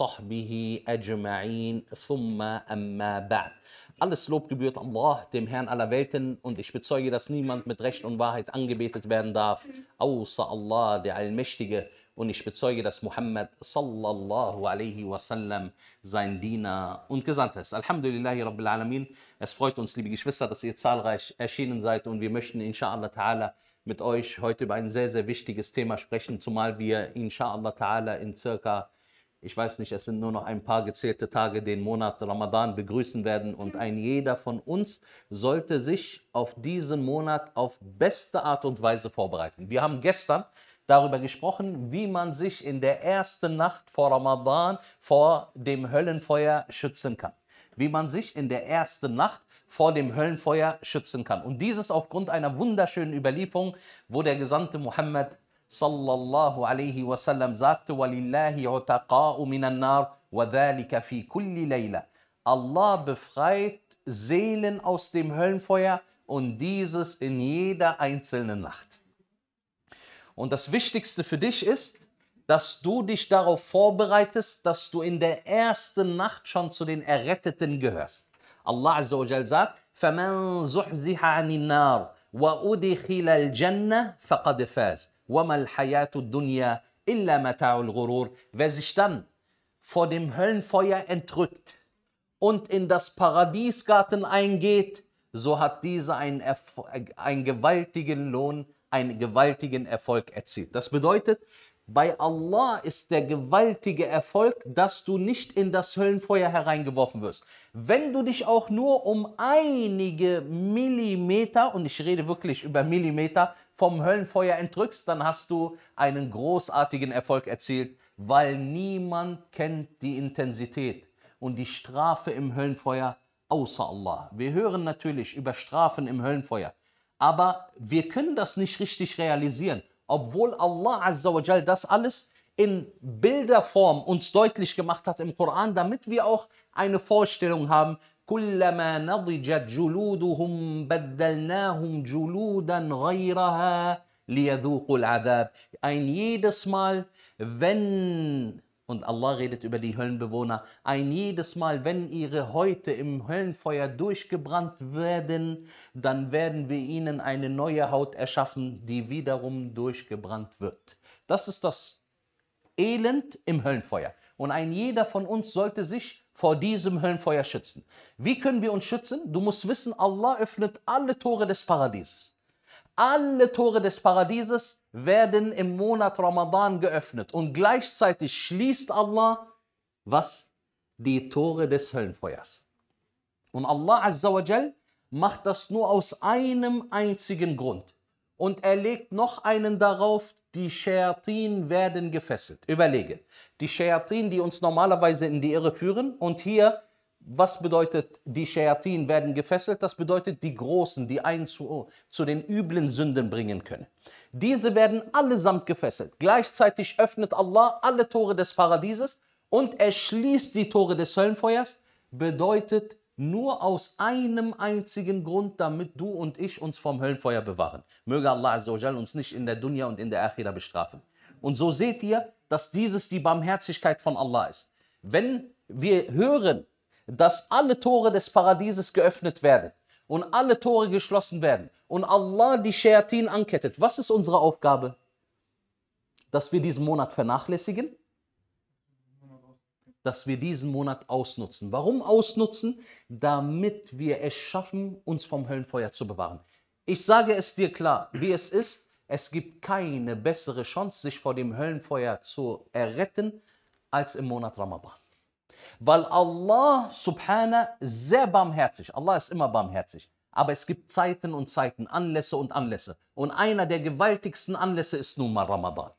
وصحبه أجمعين ثم أما بعد Alles Lob gebührt Allah, dem Herrn aller Welten, und ich bezeuge, dass niemand mit Recht und Wahrheit angebetet werden darf, außer Allah, der Allmächtige. Und ich bezeuge, dass Muhammad sallallahu alaihi wasallam sein Diener und Gesandter ist. Alhamdulillahi Rabbil Alamin. Es freut uns, liebe Geschwister, dass ihr zahlreich erschienen seid und wir möchten inshallah ta'ala mit euch heute über ein sehr, sehr wichtiges Thema sprechen, zumal wir inshallah ta'ala in circa ich weiß nicht, es sind nur noch ein paar gezählte Tage, den Monat Ramadan begrüßen werden. Und ein jeder von uns sollte sich auf diesen Monat auf beste Art und Weise vorbereiten. Wir haben gestern darüber gesprochen, wie man sich in der ersten Nacht vor Ramadan vor dem Höllenfeuer schützen kann. Wie man sich in der ersten Nacht vor dem Höllenfeuer schützen kann. Und dieses aufgrund einer wunderschönen Überlieferung, wo der Gesandte Mohammed sallallahu alaihi wasallam sagte, Walillahi utaqa'u minan nar, wa dhalika fi kulli layla. Allah befreit Seelen aus dem Höllenfeuer und dieses in jeder einzelnen Nacht. Und das Wichtigste für dich ist, dass du dich darauf vorbereitest, dass du in der ersten Nacht schon zu den Erretteten gehörst. Allah Azza wa Jal sagt, فَمَنْ زُحْزِحَ عَنِ النَّارِ وَأُدِخِلَ الْجَنَّةِ فَقَدْ فَازِ Wer sich dann vor dem Höllenfeuer entrückt und in das Paradiesgarten eingeht, so hat dieser einen, einen gewaltigen Lohn, einen gewaltigen Erfolg erzielt. Das bedeutet, bei Allah ist der gewaltige Erfolg, dass du nicht in das Höllenfeuer hereingeworfen wirst. Wenn du dich auch nur um einige Millimeter, und ich rede wirklich über Millimeter, vom Höllenfeuer entrückst, dann hast du einen großartigen Erfolg erzielt, weil niemand kennt die Intensität und die Strafe im Höllenfeuer außer Allah. Wir hören natürlich über Strafen im Höllenfeuer, aber wir können das nicht richtig realisieren, obwohl Allah Azzawajal das alles in Bilderform uns deutlich gemacht hat im Koran, damit wir auch eine Vorstellung haben, كلما نضجت جلودهم بدلناهم جلودا غيرها ليذوقوا العذاب. Ein jedes Mal, wenn und Allah redet über die Höllenbewohner. Ein jedes Mal, wenn ihre Häute im Höllenfeuer durchgebrannt werden, dann werden wir ihnen eine neue Haut erschaffen, die wiederum durchgebrannt wird. Das ist das Elend im Höllenfeuer. Und ein jeder von uns sollte sich vor diesem Höllenfeuer schützen. Wie können wir uns schützen? Du musst wissen, Allah öffnet alle Tore des Paradieses. Alle Tore des Paradieses werden im Monat Ramadan geöffnet und gleichzeitig schließt Allah was? Die Tore des Höllenfeuers. Und Allah Azzawajal macht das nur aus einem einzigen Grund. Und er legt noch einen darauf, die Shayatin werden gefesselt. Überlege, die Shayatin, die uns normalerweise in die Irre führen und hier, was bedeutet die Shayatin werden gefesselt? Das bedeutet die Großen, die einen zu, zu den üblen Sünden bringen können. Diese werden allesamt gefesselt. Gleichzeitig öffnet Allah alle Tore des Paradieses und erschließt die Tore des Höllenfeuers, bedeutet nur aus einem einzigen Grund, damit du und ich uns vom Höllenfeuer bewahren. Möge Allah Azzawajal uns nicht in der Dunya und in der Akhira bestrafen. Und so seht ihr, dass dieses die Barmherzigkeit von Allah ist. Wenn wir hören, dass alle Tore des Paradieses geöffnet werden und alle Tore geschlossen werden und Allah die Shayatin ankettet, was ist unsere Aufgabe? Dass wir diesen Monat vernachlässigen? dass wir diesen Monat ausnutzen. Warum ausnutzen? Damit wir es schaffen, uns vom Höllenfeuer zu bewahren. Ich sage es dir klar, wie es ist. Es gibt keine bessere Chance, sich vor dem Höllenfeuer zu erretten, als im Monat Ramadan. Weil Allah subhanahu sehr barmherzig, Allah ist immer barmherzig, aber es gibt Zeiten und Zeiten, Anlässe und Anlässe. Und einer der gewaltigsten Anlässe ist nun mal Ramadan.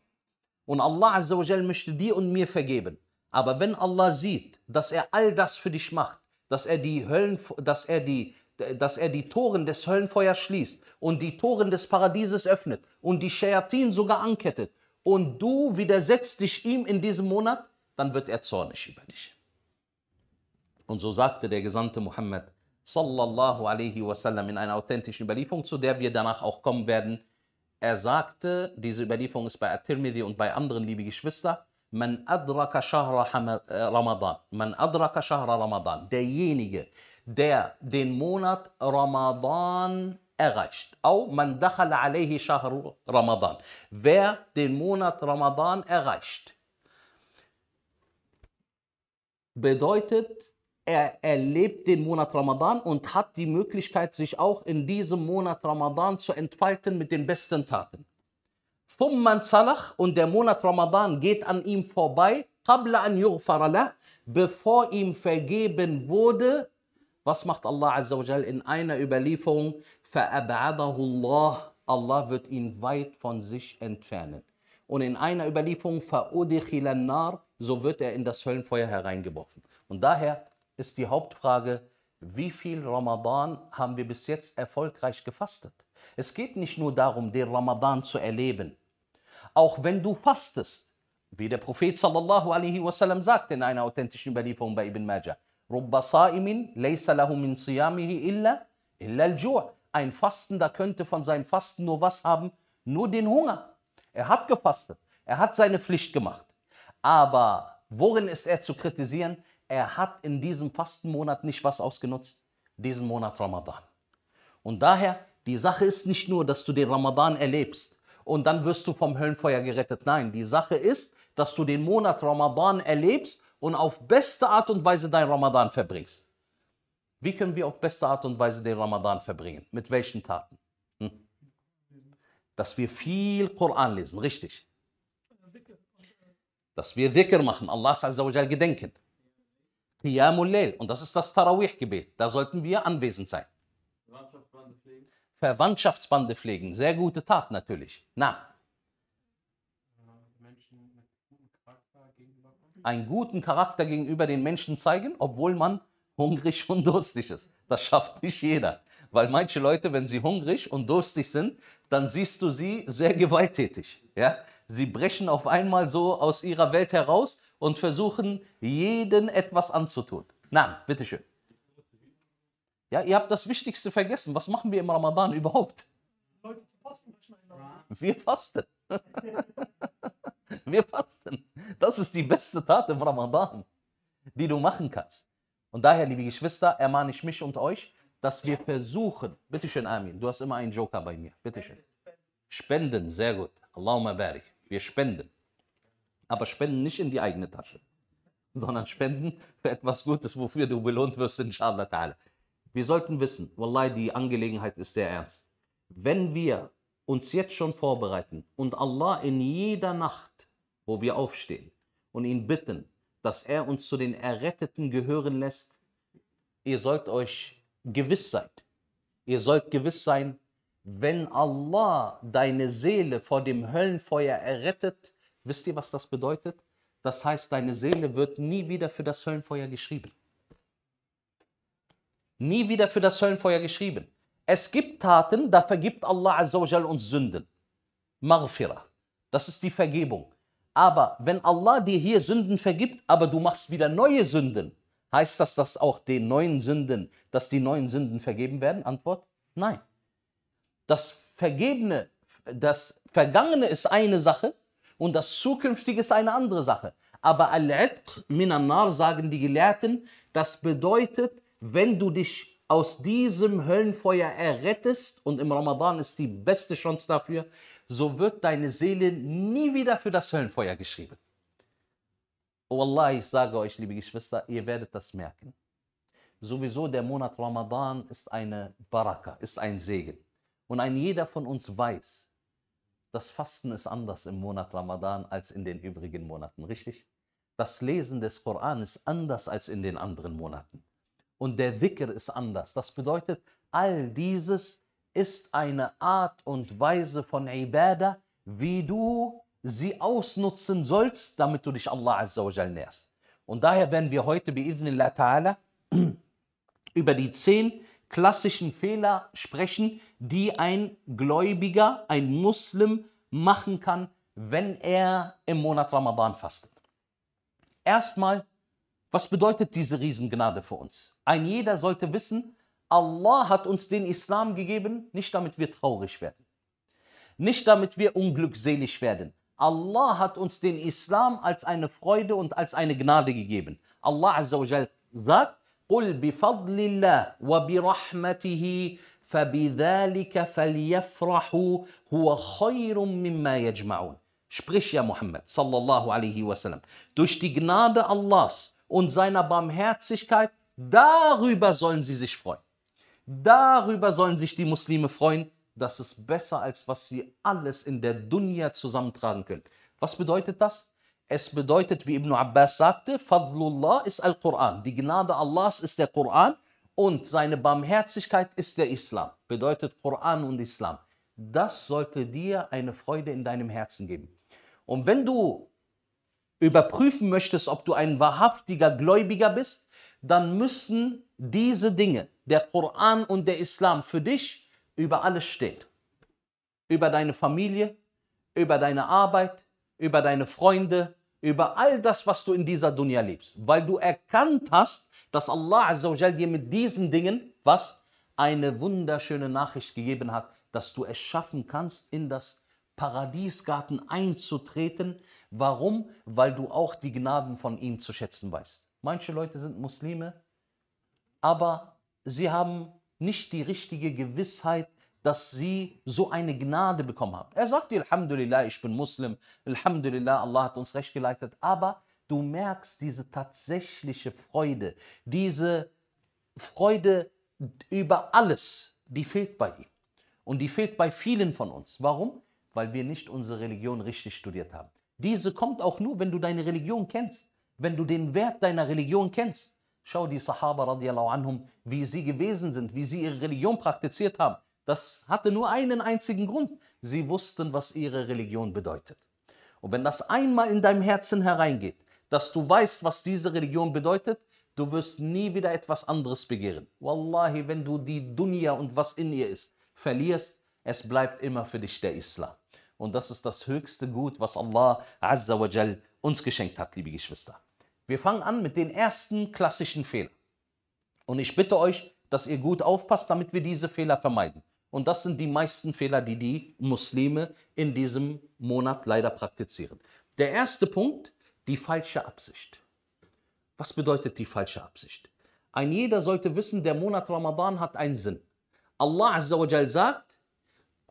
Und Allah azawajal möchte dir und mir vergeben. Aber wenn Allah sieht, dass er all das für dich macht, dass er die Höllen, dass er die, dass er die Toren des Höllenfeuers schließt und die Toren des Paradieses öffnet und die Schayatin sogar ankettet und du widersetzt dich ihm in diesem Monat, dann wird er zornig über dich. Und so sagte der Gesandte Muhammad sallallahu alaihi wasallam in einer authentischen Überlieferung, zu der wir danach auch kommen werden. Er sagte, diese Überlieferung ist bei At-Tirmidhi und bei anderen, liebe Geschwister, man adraka shahra e, Ramadan. Man adraka shahra Ramadan. Derjenige, der den Monat Ramadan erreicht. Au man dakhala alayhi shahru Ramadan. Wer den Monat Ramadan erreicht, bedeutet, er erlebt den Monat Ramadan und hat die Möglichkeit, sich auch in diesem Monat Ramadan zu entfalten mit den besten Taten. Thumman salach und der Monat Ramadan geht an ihm vorbei, qabla an yughfaralah, bevor ihm vergeben wurde. Was macht Allah Azza wa in einer Überlieferung? Fa'ab'adahu Allah. Allah wird ihn weit von sich entfernen. Und in einer Überlieferung, fa'udikhila nar, so wird er in das Höllenfeuer hereingeworfen. Und daher ist die Hauptfrage, wie viel Ramadan haben wir bis jetzt erfolgreich gefastet? Es geht nicht nur darum, den Ramadan zu erleben, auch wenn du fastest. Wie der Prophet sallallahu alaihi wasallam sagt in einer authentischen Überlieferung bei Ibn Majah, Rubba sa'imin laysa lahu siyamihi illa, illa al-ju' Ein Fastender könnte von seinem Fasten nur was haben? Nur den Hunger. Er hat gefastet, er hat seine Pflicht gemacht. Aber worin ist er zu kritisieren? Er hat in diesem Fastenmonat nicht was ausgenutzt, diesen Monat Ramadan. Und daher, die Sache ist nicht nur, dass du den Ramadan erlebst, und dann wirst du vom Höllenfeuer gerettet. Nein, die Sache ist, dass du den Monat Ramadan erlebst und auf beste Art und Weise dein Ramadan verbringst. Wie können wir auf beste Art und Weise den Ramadan verbringen? Mit welchen Taten? Hm? Dass wir viel Koran lesen, richtig. Dass wir Dhikr machen, Allah gedenken. Qiyamul Layl, und das ist das Tarawih-Gebet, da sollten wir anwesend sein. Verwandtschaftsbande pflegen, sehr gute Tat natürlich. Na. Einen guten Charakter gegenüber den Menschen zeigen, obwohl man hungrig und durstig ist. Das schafft nicht jeder. Weil manche Leute, wenn sie hungrig und durstig sind, dann siehst du sie sehr gewalttätig. Ja? Sie brechen auf einmal so aus ihrer Welt heraus und versuchen, jeden etwas anzutun. Na, bitteschön. Ja, ihr habt das Wichtigste vergessen. Was machen wir im Ramadan überhaupt? Wir fasten. wir fasten. Das ist die beste Tat im Ramadan, die du machen kannst. Und daher, liebe Geschwister, ermahne ich mich und euch, dass wir versuchen, bitteschön, Amin, du hast immer einen Joker bei mir, bitteschön. Spenden, sehr gut. Allahumma barik. Wir spenden. Aber spenden nicht in die eigene Tasche, sondern spenden für etwas Gutes, wofür du belohnt wirst, inshallah ta'ala. Wir sollten wissen, wallahi, die Angelegenheit ist sehr ernst. Wenn wir uns jetzt schon vorbereiten und Allah in jeder Nacht, wo wir aufstehen und ihn bitten, dass er uns zu den Erretteten gehören lässt, ihr sollt euch gewiss sein. Ihr sollt gewiss sein, wenn Allah deine Seele vor dem Höllenfeuer errettet, wisst ihr, was das bedeutet? Das heißt, deine Seele wird nie wieder für das Höllenfeuer geschrieben nie wieder für das Höllenfeuer geschrieben. Es gibt Taten, da vergibt Allah Azzawajal uns Sünden. Maghfirah. Das ist die Vergebung. Aber wenn Allah dir hier Sünden vergibt, aber du machst wieder neue Sünden, heißt das, dass auch den neuen Sünden, dass die neuen Sünden vergeben werden? Antwort: Nein. Das Vergebene, das Vergangene ist eine Sache und das Zukünftige ist eine andere Sache. Aber Al-Itq minan sagen die Gelehrten, das bedeutet, wenn du dich aus diesem Höllenfeuer errettest, und im Ramadan ist die beste Chance dafür, so wird deine Seele nie wieder für das Höllenfeuer geschrieben. Oh Allah, ich sage euch, liebe Geschwister, ihr werdet das merken. Sowieso der Monat Ramadan ist eine Baraka, ist ein Segen. Und ein jeder von uns weiß, das Fasten ist anders im Monat Ramadan als in den übrigen Monaten, richtig? Das Lesen des Koran ist anders als in den anderen Monaten und der Dhikr ist anders. Das bedeutet, all dieses ist eine Art und Weise von Ibadah, wie du sie ausnutzen sollst, damit du dich Allah Azza wa näherst. Und daher werden wir heute bi'idhnillah ta'ala über die zehn klassischen Fehler sprechen, die ein Gläubiger, ein Muslim machen kann, wenn er im Monat Ramadan fastet. Erstmal was bedeutet diese Riesengnade für uns? Ein jeder sollte wissen, Allah hat uns den Islam gegeben, nicht damit wir traurig werden, nicht damit wir unglückselig werden. Allah hat uns den Islam als eine Freude und als eine Gnade gegeben. Allah Azzawajal sagt, قُلْ بِفَضْلِ اللَّهِ وَبِرَحْمَتِهِ فَبِذَلِكَ فَلْيَفْرَحُوا هُوَ خَيْرٌ مِمَّا يَجْمَعُونَ Sprich ja Muhammad sallallahu alaihi wasallam. Durch die Gnade Allahs und seiner Barmherzigkeit, darüber sollen sie sich freuen. Darüber sollen sich die Muslime freuen. Das ist besser, als was sie alles in der Dunya zusammentragen können. Was bedeutet das? Es bedeutet, wie Ibn Abbas sagte, Fadlullah ist Al-Quran. Die Gnade Allahs ist der Koran und seine Barmherzigkeit ist der Islam. Bedeutet Koran und Islam. Das sollte dir eine Freude in deinem Herzen geben. Und wenn du überprüfen möchtest, ob du ein wahrhaftiger Gläubiger bist, dann müssen diese Dinge, der Koran und der Islam, für dich über alles stehen. Über deine Familie, über deine Arbeit, über deine Freunde, über all das, was du in dieser Dunya lebst. Weil du erkannt hast, dass Allah dir mit diesen Dingen, was? Eine wunderschöne Nachricht gegeben hat, dass du es schaffen kannst in das Paradiesgarten einzutreten. Warum? Weil du auch die Gnaden von ihm zu schätzen weißt. Manche Leute sind Muslime, aber sie haben nicht die richtige Gewissheit, dass sie so eine Gnade bekommen haben. Er sagt dir, Alhamdulillah, ich bin Muslim, Alhamdulillah, Allah hat uns recht geleitet, aber du merkst diese tatsächliche Freude, diese Freude über alles, die fehlt bei ihm. Und die fehlt bei vielen von uns. Warum? weil wir nicht unsere Religion richtig studiert haben. Diese kommt auch nur, wenn du deine Religion kennst, wenn du den Wert deiner Religion kennst. Schau die Sahaba radiallahu anhum, wie sie gewesen sind, wie sie ihre Religion praktiziert haben. Das hatte nur einen einzigen Grund. Sie wussten, was ihre Religion bedeutet. Und wenn das einmal in deinem Herzen hereingeht, dass du weißt, was diese Religion bedeutet, du wirst nie wieder etwas anderes begehren. Wallahi, wenn du die Dunya und was in ihr ist, verlierst, es bleibt immer für dich der Islam. Und das ist das höchste Gut, was Allah Azza wa Jal uns geschenkt hat, liebe Geschwister. Wir fangen an mit den ersten klassischen Fehlern. Und ich bitte euch, dass ihr gut aufpasst, damit wir diese Fehler vermeiden. Und das sind die meisten Fehler, die die Muslime in diesem Monat leider praktizieren. Der erste Punkt, die falsche Absicht. Was bedeutet die falsche Absicht? Ein jeder sollte wissen, der Monat Ramadan hat einen Sinn. Allah Azza wa Jal sagt,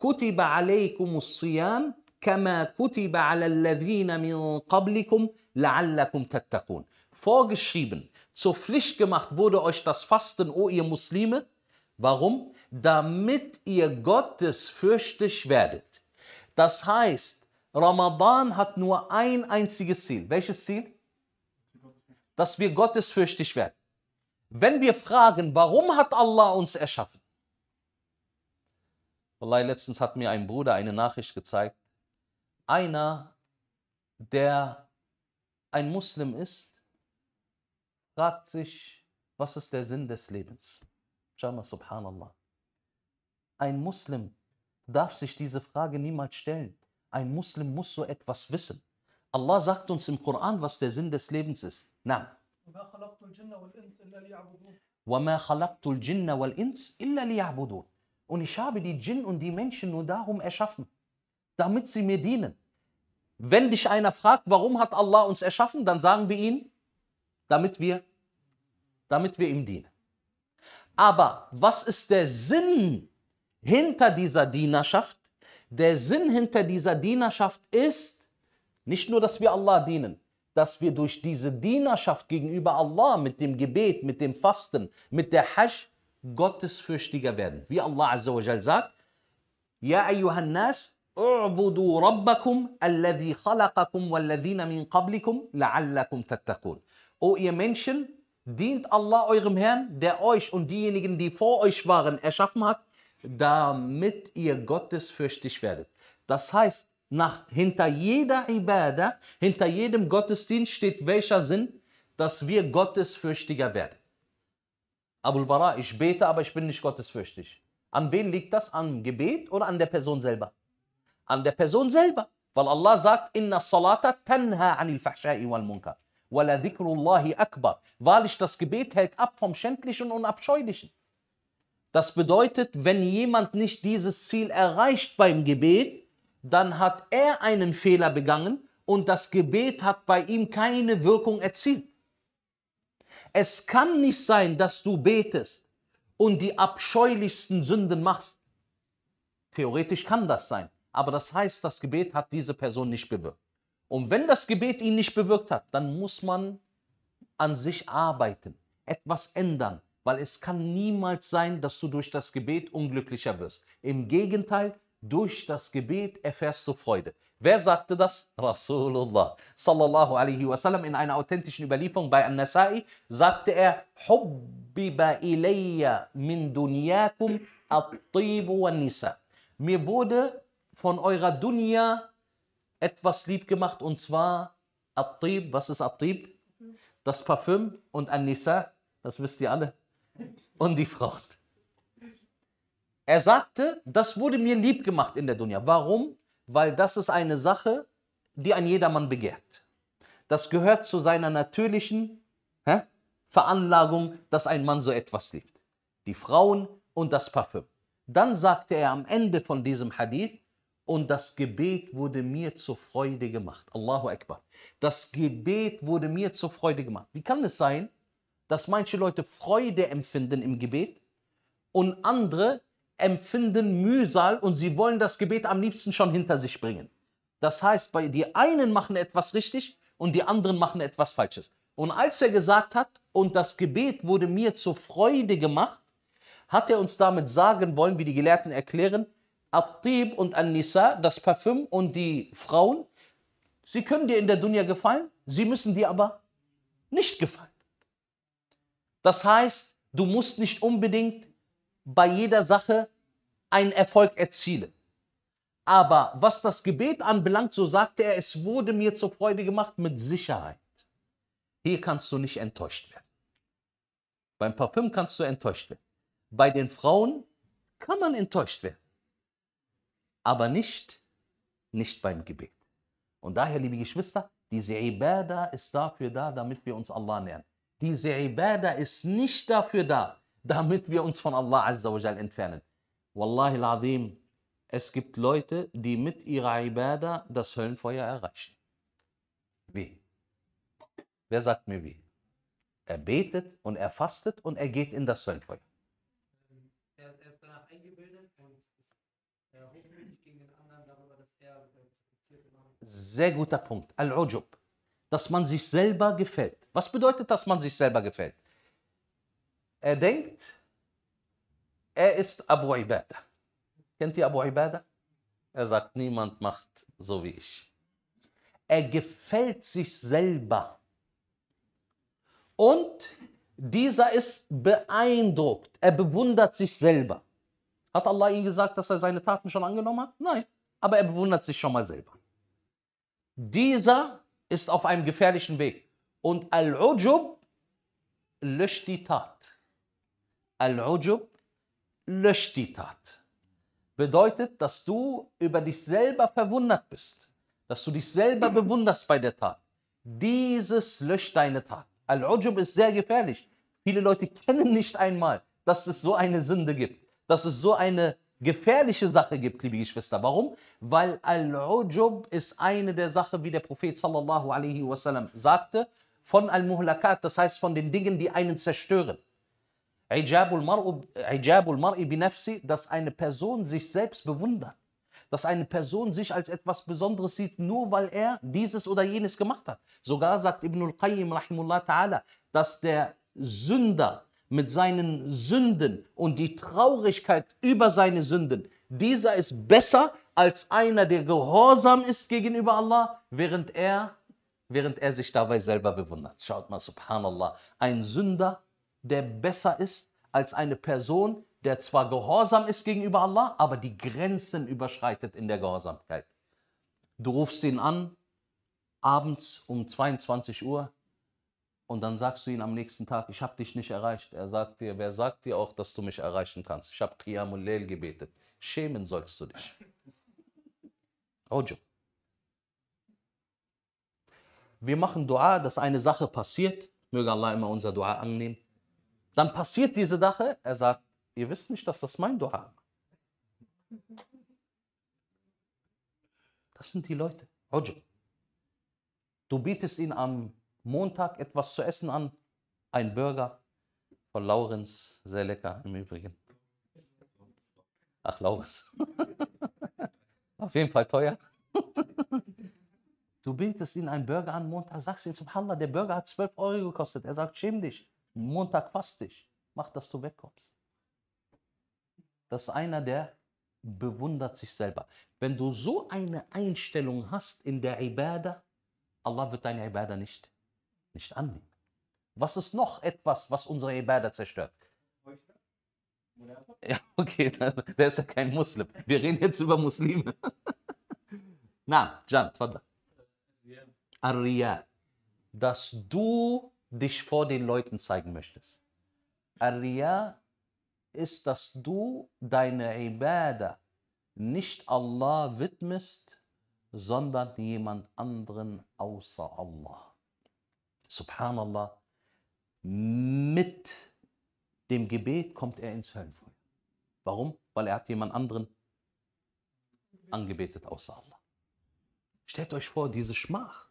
كتب عليكم الصيام كما كتب على الذين من قبلكم لعلكم تتقون vorgeschrieben zur Pflicht gemacht wurde euch das Fasten o ihr Muslime warum damit ihr Gottes fürchtig werdet das heißt Ramadan hat nur ein einziges Ziel welches Ziel dass wir Gottes fürchtig werden wenn wir fragen warum hat Allah uns erschaffen Wallahi, letztens hat mir ein Bruder eine Nachricht gezeigt. Einer, der ein Muslim ist, fragt sich, was ist der Sinn des Lebens? Schau mal, subhanallah. Ein Muslim darf sich diese Frage niemals stellen. Ein Muslim muss so etwas wissen. Allah sagt uns im Koran, was der Sinn des Lebens ist. Nein. وَمَا خَلَقْتُ الْجِنَّ وَالْإِنسَ إِلَّا لِيَعْبُدُونَ und ich habe die Djinn und die Menschen nur darum erschaffen, damit sie mir dienen. Wenn dich einer fragt, warum hat Allah uns erschaffen, dann sagen wir ihn, damit wir, damit wir ihm dienen. Aber was ist der Sinn hinter dieser Dienerschaft? Der Sinn hinter dieser Dienerschaft ist nicht nur, dass wir Allah dienen, dass wir durch diese Dienerschaft gegenüber Allah mit dem Gebet, mit dem Fasten, mit der Hajj gottesfürchtiger werden. Wie Allah Azza wa Jal sagt, Ja u'budu rabbakum, alladhi khalaqakum walladhina min qablikum, la'allakum tattakun. O ihr Menschen, dient Allah eurem Herrn, der euch und diejenigen, die vor euch waren, erschaffen hat, damit ihr gottesfürchtig werdet. Das heißt, nach, hinter jeder Ibadah, hinter jedem Gottesdienst steht welcher Sinn? Dass wir gottesfürchtiger werden. Abul Bara, ich bete, aber ich bin nicht gottesfürchtig. An wen liegt das? Am Gebet oder an der Person selber? An der Person selber. Weil Allah sagt, Inna salata tanha anil fahsha'i wal munkar. Wala dhikrullahi akbar. Wahrlich, das Gebet hält ab vom Schändlichen und Abscheulichen. Das bedeutet, wenn jemand nicht dieses Ziel erreicht beim Gebet, dann hat er einen Fehler begangen und das Gebet hat bei ihm keine Wirkung erzielt. Es kann nicht sein, dass du betest und die abscheulichsten Sünden machst. Theoretisch kann das sein, aber das heißt, das Gebet hat diese Person nicht bewirkt. Und wenn das Gebet ihn nicht bewirkt hat, dann muss man an sich arbeiten, etwas ändern, weil es kann niemals sein, dass du durch das Gebet unglücklicher wirst. Im Gegenteil, durch das Gebet erfährst du Freude. Wer sagte das? Rasulullah sallallahu alaihi wasallam in einer authentischen Überlieferung bei An-Nasai sagte er: "Hubbiba ilayya min dunyakum nisa Mir wurde von eurer Dunya etwas lieb gemacht und zwar At-Tib, was ist At-Tib? Das Parfüm und An-Nisa, das wisst ihr alle. Und die Frauen. Er sagte, das wurde mir lieb gemacht in der Dunja. Warum? Weil das ist eine Sache, die ein jedermann begehrt. Das gehört zu seiner natürlichen hä, Veranlagung, dass ein Mann so etwas liebt. Die Frauen und das Parfüm. Dann sagte er am Ende von diesem Hadith, und das Gebet wurde mir zur Freude gemacht. Allahu Akbar. Das Gebet wurde mir zur Freude gemacht. Wie kann es sein, dass manche Leute Freude empfinden im Gebet und andere empfinden Mühsal und sie wollen das Gebet am liebsten schon hinter sich bringen. Das heißt, bei die einen machen etwas richtig und die anderen machen etwas Falsches. Und als er gesagt hat, und das Gebet wurde mir zur Freude gemacht, hat er uns damit sagen wollen, wie die Gelehrten erklären, At-Tib und An-Nisa, das Parfüm und die Frauen, sie können dir in der Dunya gefallen, sie müssen dir aber nicht gefallen. Das heißt, du musst nicht unbedingt bei jeder Sache einen Erfolg erzielen. Aber was das Gebet anbelangt, so sagte er, es wurde mir zur Freude gemacht mit Sicherheit. Hier kannst du nicht enttäuscht werden. Beim Parfüm kannst du enttäuscht werden. Bei den Frauen kann man enttäuscht werden. Aber nicht, nicht beim Gebet. Und daher, liebe Geschwister, diese Ibadah ist dafür da, damit wir uns Allah nähern. Diese Ibadah ist nicht dafür da, damit wir uns von Allah Azza entfernen. Wallahi l'azim, es gibt Leute, die mit ihrer Ibadah das Höllenfeuer erreichen. Wie? Wer sagt mir wie? Er betet und er fastet und er geht in das Höllenfeuer. Er, ist danach eingebildet und er hochmütig gegen den anderen darüber, dass er Sehr guter Punkt. Al-Ujub. Dass man sich selber gefällt. Was bedeutet, dass man sich selber gefällt? Er denkt, er ist Abu Ibadah. Kennt ihr Abu Ibadah? Er sagt, niemand macht so wie ich. Er gefällt sich selber. Und dieser ist beeindruckt. Er bewundert sich selber. Hat Allah ihm gesagt, dass er seine Taten schon angenommen hat? Nein, aber er bewundert sich schon mal selber. Dieser ist auf einem gefährlichen Weg. Und Al-Ujub löscht die Tat. Al-Ujub, löscht die Tat. Bedeutet, dass du über dich selber verwundert bist, dass du dich selber bewunderst bei der Tat. Dieses löscht deine Tat. Al-Ujub ist sehr gefährlich. Viele Leute kennen nicht einmal, dass es so eine Sünde gibt, dass es so eine gefährliche Sache gibt, liebe Geschwister. Warum? Weil Al-Ujub ist eine der Sachen, wie der Prophet sallallahu alaihi wasallam sagte, von Al-Muhlakat, das heißt von den Dingen, die einen zerstören. Ijabul Mar'i binafsi, dass eine Person sich selbst bewundert. Dass eine Person sich als etwas Besonderes sieht, nur weil er dieses oder jenes gemacht hat. Sogar sagt Ibn al-Qayyim rahimullah ta'ala, dass der Sünder mit seinen Sünden und die Traurigkeit über seine Sünden, dieser ist besser als einer, der gehorsam ist gegenüber Allah, während er, während er sich dabei selber bewundert. Schaut mal, subhanallah, ein Sünder der besser ist als eine Person, der zwar gehorsam ist gegenüber Allah, aber die Grenzen überschreitet in der Gehorsamkeit. Du rufst ihn an, abends um 22 Uhr, und dann sagst du ihm am nächsten Tag, ich habe dich nicht erreicht. Er sagt dir, wer sagt dir auch, dass du mich erreichen kannst? Ich habe Qiyamul Leil gebetet. Schämen sollst du dich. Ojo. Wir machen Dua, dass eine Sache passiert. Möge Allah immer unser Dua annehmen. Dann passiert diese Sache. Er sagt, ihr wisst nicht, dass das mein Dua Das sind die Leute. Ujub. Du bietest ihnen am Montag etwas zu essen an. Ein Burger von Laurens, Sehr lecker im Übrigen. Ach, Laurens. Auf jeden Fall teuer. Du bietest ihnen einen Burger an Montag, sagst ihnen, subhanallah, der Burger hat 12 Euro gekostet. Er sagt, schäm dich. Montag fast ich. Mach, dass du wegkommst. Das ist einer, der bewundert sich selber. Wenn du so eine Einstellung hast in der Ibadah, Allah wird deine Ibadah nicht, nicht annehmen. Was ist noch etwas, was unsere Ibadah zerstört? Ja, okay, der ist ja kein Muslim. Wir reden jetzt über Muslime. Na, Jan, tfadda. Arriya. Dass du dich vor den Leuten zeigen möchtest. Ar-Riya ist, dass du deine Ibadah nicht Allah widmest, sondern jemand anderen außer Allah. Subhanallah, mit dem Gebet kommt er ins Höllenfeuer. Warum? Weil er hat jemand anderen angebetet außer Allah. Stellt euch vor, diese Schmach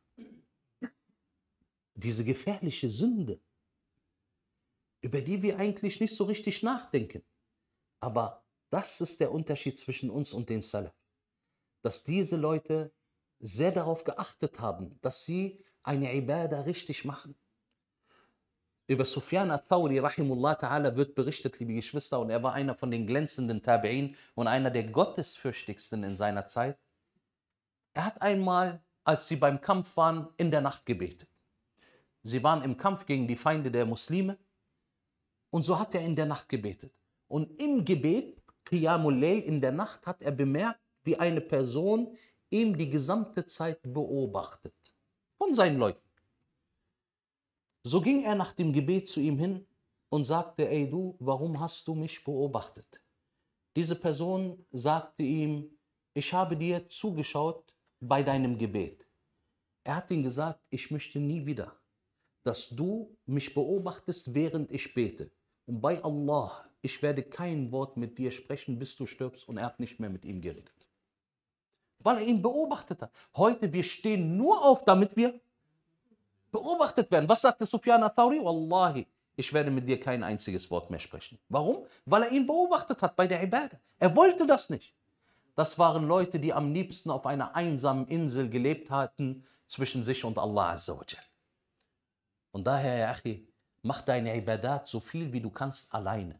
diese gefährliche Sünde, über die wir eigentlich nicht so richtig nachdenken. Aber das ist der Unterschied zwischen uns und den Salaf, dass diese Leute sehr darauf geachtet haben, dass sie eine Ibadah richtig machen. Über Sufyan al-Thawri, rahimullah ta'ala, wird berichtet, liebe Geschwister, und er war einer von den glänzenden Tabi'in und einer der gottesfürchtigsten in seiner Zeit. Er hat einmal, als sie beim Kampf waren, in der Nacht gebetet. Sie waren im Kampf gegen die Feinde der Muslime. Und so hat er in der Nacht gebetet. Und im Gebet, Qiyamul Layl, in der Nacht, hat er bemerkt, wie eine Person ihm die gesamte Zeit beobachtet. Von seinen Leuten. So ging er nach dem Gebet zu ihm hin und sagte, ey du, warum hast du mich beobachtet? Diese Person sagte ihm, ich habe dir zugeschaut bei deinem Gebet. Er hat ihm gesagt, ich möchte nie wieder dass du mich beobachtest, während ich bete. Und bei Allah, ich werde kein Wort mit dir sprechen, bis du stirbst. Und er hat nicht mehr mit ihm geredet. Weil er ihn beobachtet hat. Heute, wir stehen nur auf, damit wir beobachtet werden. Was sagte Sufyan Thawri? Wallahi, ich werde mit dir kein einziges Wort mehr sprechen. Warum? Weil er ihn beobachtet hat bei der Ibadah. Er wollte das nicht. Das waren Leute, die am liebsten auf einer einsamen Insel gelebt hatten zwischen sich und Allah Azzawajal. Und daher, ja, Achi, mach deine Ibadat so viel wie du kannst alleine.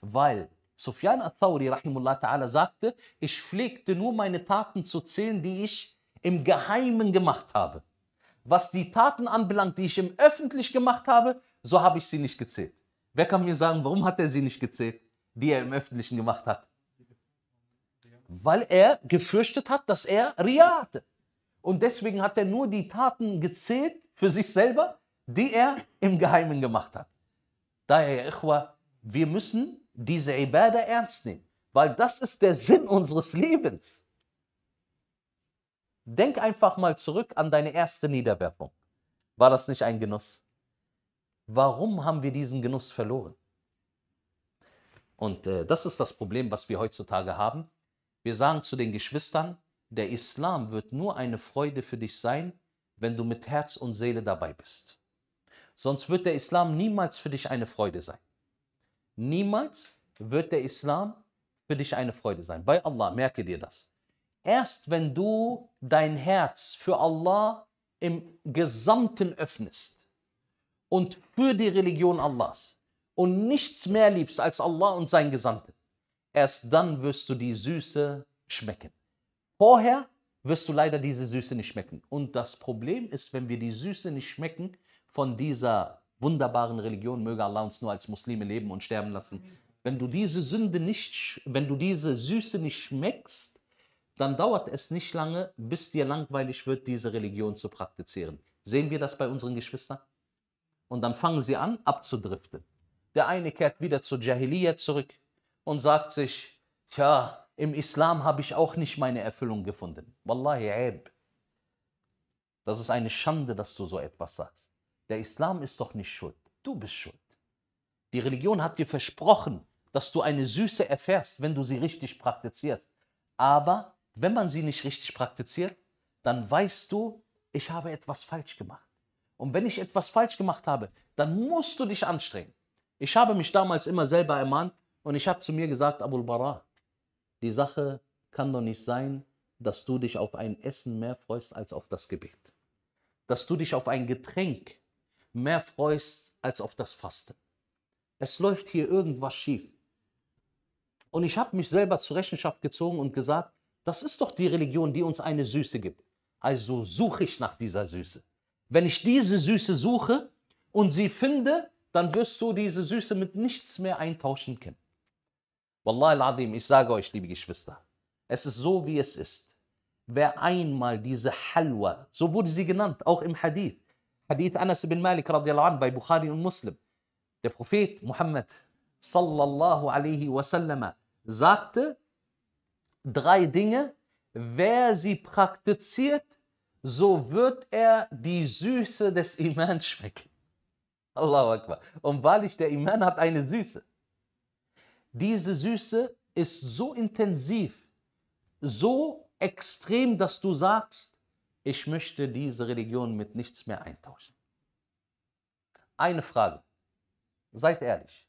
Weil Sufyan al-Thawri rahimullah ta'ala sagte, ich pflegte nur meine Taten zu zählen, die ich im Geheimen gemacht habe. Was die Taten anbelangt, die ich im Öffentlich gemacht habe, so habe ich sie nicht gezählt. Wer kann mir sagen, warum hat er sie nicht gezählt, die er im Öffentlichen gemacht hat? Weil er gefürchtet hat, dass er Ria hatte. Und deswegen hat er nur die Taten gezählt für sich selber, die er im Geheimen gemacht hat. Daher, Ichwa, wir müssen diese Ibadah ernst nehmen, weil das ist der Sinn unseres Lebens. Denk einfach mal zurück an deine erste Niederwerfung. War das nicht ein Genuss? Warum haben wir diesen Genuss verloren? Und äh, das ist das Problem, was wir heutzutage haben. Wir sagen zu den Geschwistern, der Islam wird nur eine Freude für dich sein, wenn du mit Herz und Seele dabei bist. Sonst wird der Islam niemals für dich eine Freude sein. Niemals wird der Islam für dich eine Freude sein. Bei Allah, merke dir das. Erst wenn du dein Herz für Allah im Gesamten öffnest und für die Religion Allahs und nichts mehr liebst als Allah und sein Gesandten, erst dann wirst du die Süße schmecken. Vorher wirst du leider diese Süße nicht schmecken. Und das Problem ist, wenn wir die Süße nicht schmecken, von dieser wunderbaren Religion, möge Allah uns nur als Muslime leben und sterben lassen. Wenn du diese Sünde nicht, wenn du diese Süße nicht schmeckst, dann dauert es nicht lange, bis dir langweilig wird, diese Religion zu praktizieren. Sehen wir das bei unseren Geschwistern? Und dann fangen sie an, abzudriften. Der eine kehrt wieder zur Jahiliyyah zurück und sagt sich, tja, im Islam habe ich auch nicht meine Erfüllung gefunden. Wallahi, eb. Das ist eine Schande, dass du so etwas sagst. Der Islam ist doch nicht schuld. Du bist schuld. Die Religion hat dir versprochen, dass du eine Süße erfährst, wenn du sie richtig praktizierst. Aber wenn man sie nicht richtig praktiziert, dann weißt du, ich habe etwas falsch gemacht. Und wenn ich etwas falsch gemacht habe, dann musst du dich anstrengen. Ich habe mich damals immer selber ermahnt und ich habe zu mir gesagt, Abul Bara, die Sache kann doch nicht sein, dass du dich auf ein Essen mehr freust als auf das Gebet. Dass du dich auf ein Getränk mehr freust als auf das Fasten. Es läuft hier irgendwas schief. Und ich habe mich selber zur Rechenschaft gezogen und gesagt, das ist doch die Religion, die uns eine Süße gibt. Also suche ich nach dieser Süße. Wenn ich diese Süße suche und sie finde, dann wirst du diese Süße mit nichts mehr eintauschen können. Wallah al-Adim, ich sage euch, liebe Geschwister, es ist so, wie es ist. Wer einmal diese Halwa, so wurde sie genannt, auch im Hadith, Hadith Anas ibn Malik radiallahu an bei Bukhari und Muslim. Der Prophet Muhammad sallallahu alaihi wasallam sagte drei Dinge, wer sie praktiziert, so wird er die Süße des Iman schmecken. Allahu Akbar. Und wahrlich, der Iman hat eine Süße. Diese Süße ist so intensiv, so extrem, dass du sagst, ich möchte diese Religion mit nichts mehr eintauschen. Eine Frage. Seid ehrlich.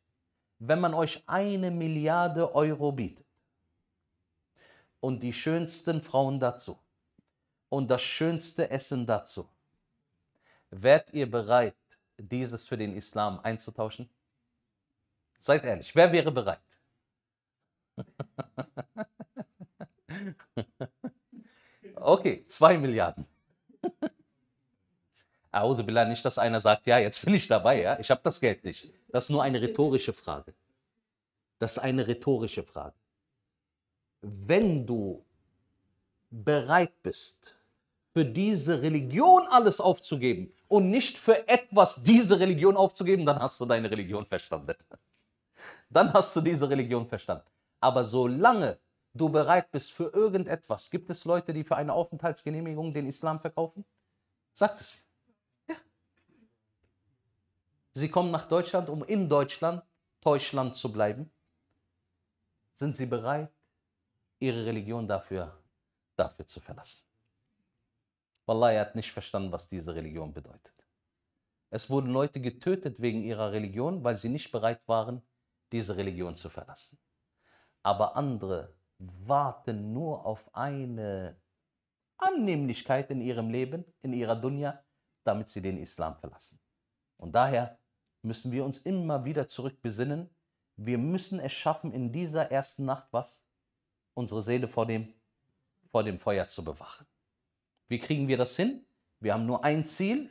Wenn man euch eine Milliarde Euro bietet und die schönsten Frauen dazu und das schönste Essen dazu, wärt ihr bereit, dieses für den Islam einzutauschen? Seid ehrlich, wer wäre bereit? Okay, 2 Milliarden. Aude Billah, nicht, dass einer sagt, ja, jetzt bin ich dabei, ja, ich habe das Geld nicht. Das ist nur eine rhetorische Frage. Das ist eine rhetorische Frage. Wenn du bereit bist, für diese Religion alles aufzugeben und nicht für etwas diese Religion aufzugeben, dann hast du deine Religion verstanden. Dann hast du diese Religion verstanden. Aber solange du bereit bist für irgendetwas. Gibt es Leute, die für eine Aufenthaltsgenehmigung den Islam verkaufen? Sagt es mir. Ja. Sie kommen nach Deutschland, um in Deutschland, Deutschland zu bleiben. Sind sie bereit, ihre Religion dafür, dafür zu verlassen? Wallah, er hat nicht verstanden, was diese Religion bedeutet. Es wurden Leute getötet wegen ihrer Religion, weil sie nicht bereit waren, diese Religion zu verlassen. Aber andere warten nur auf eine Annehmlichkeit in ihrem Leben, in ihrer Dunja, damit sie den Islam verlassen. Und daher müssen wir uns immer wieder zurückbesinnen. Wir müssen es schaffen, in dieser ersten Nacht was? Unsere Seele vor dem, vor dem Feuer zu bewachen. Wie kriegen wir das hin? Wir haben nur ein Ziel.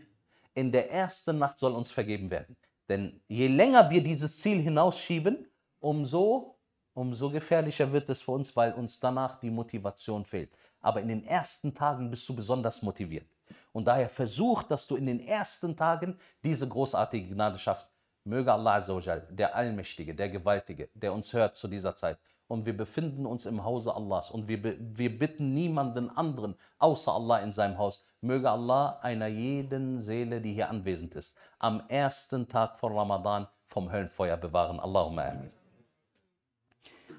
In der ersten Nacht soll uns vergeben werden. Denn je länger wir dieses Ziel hinausschieben, umso umso gefährlicher wird es für uns, weil uns danach die Motivation fehlt. Aber in den ersten Tagen bist du besonders motiviert. Und daher versuch, dass du in den ersten Tagen diese großartige Gnade schaffst. Möge Allah, Azzawajal, der Allmächtige, der Gewaltige, der uns hört zu dieser Zeit. Und wir befinden uns im Hause Allahs und wir, wir bitten niemanden anderen außer Allah in seinem Haus. Möge Allah einer jeden Seele, die hier anwesend ist, am ersten Tag von Ramadan vom Höllenfeuer bewahren. Allahumma amin.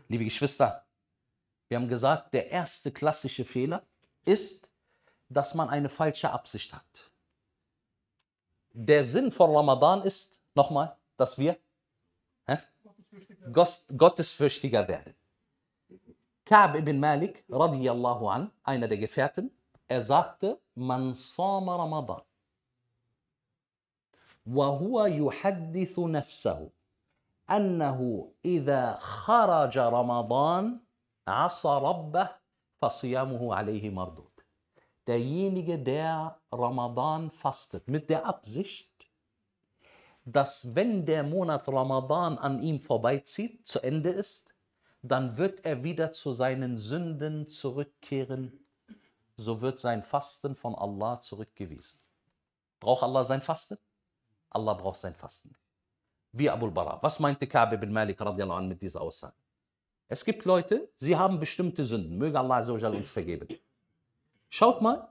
Liebe Geschwister, wir haben gesagt, der erste klassische Fehler ist, dass man eine falsche Absicht hat. Der Sinn von Ramadan ist, nochmal, dass wir hä, gottesfürchtiger. gottesfürchtiger werden. Ka'b ibn Malik, radiyallahu an, einer der Gefährten, er sagte, man sama Ramadan. وهو يحدث نفسه أنه إذا خرج رمضان عصى ربه فصيامه عليه مردود. Derjenige, der Ramadan fastet, mit der Absicht, dass wenn der Monat Ramadan an ihm vorbeizieht, zu Ende ist, dann wird er wieder zu seinen Sünden zurückkehren, so wird sein Fasten von Allah zurückgewiesen. Braucht Allah sein Fasten? Allah braucht sein Fasten wie Abu al-Bara. Was meinte Ka'b ibn Malik radiallahu an mit dieser Aussage? Es gibt Leute, sie haben bestimmte Sünden. Möge Allah Azzawajal uns vergeben. Schaut mal,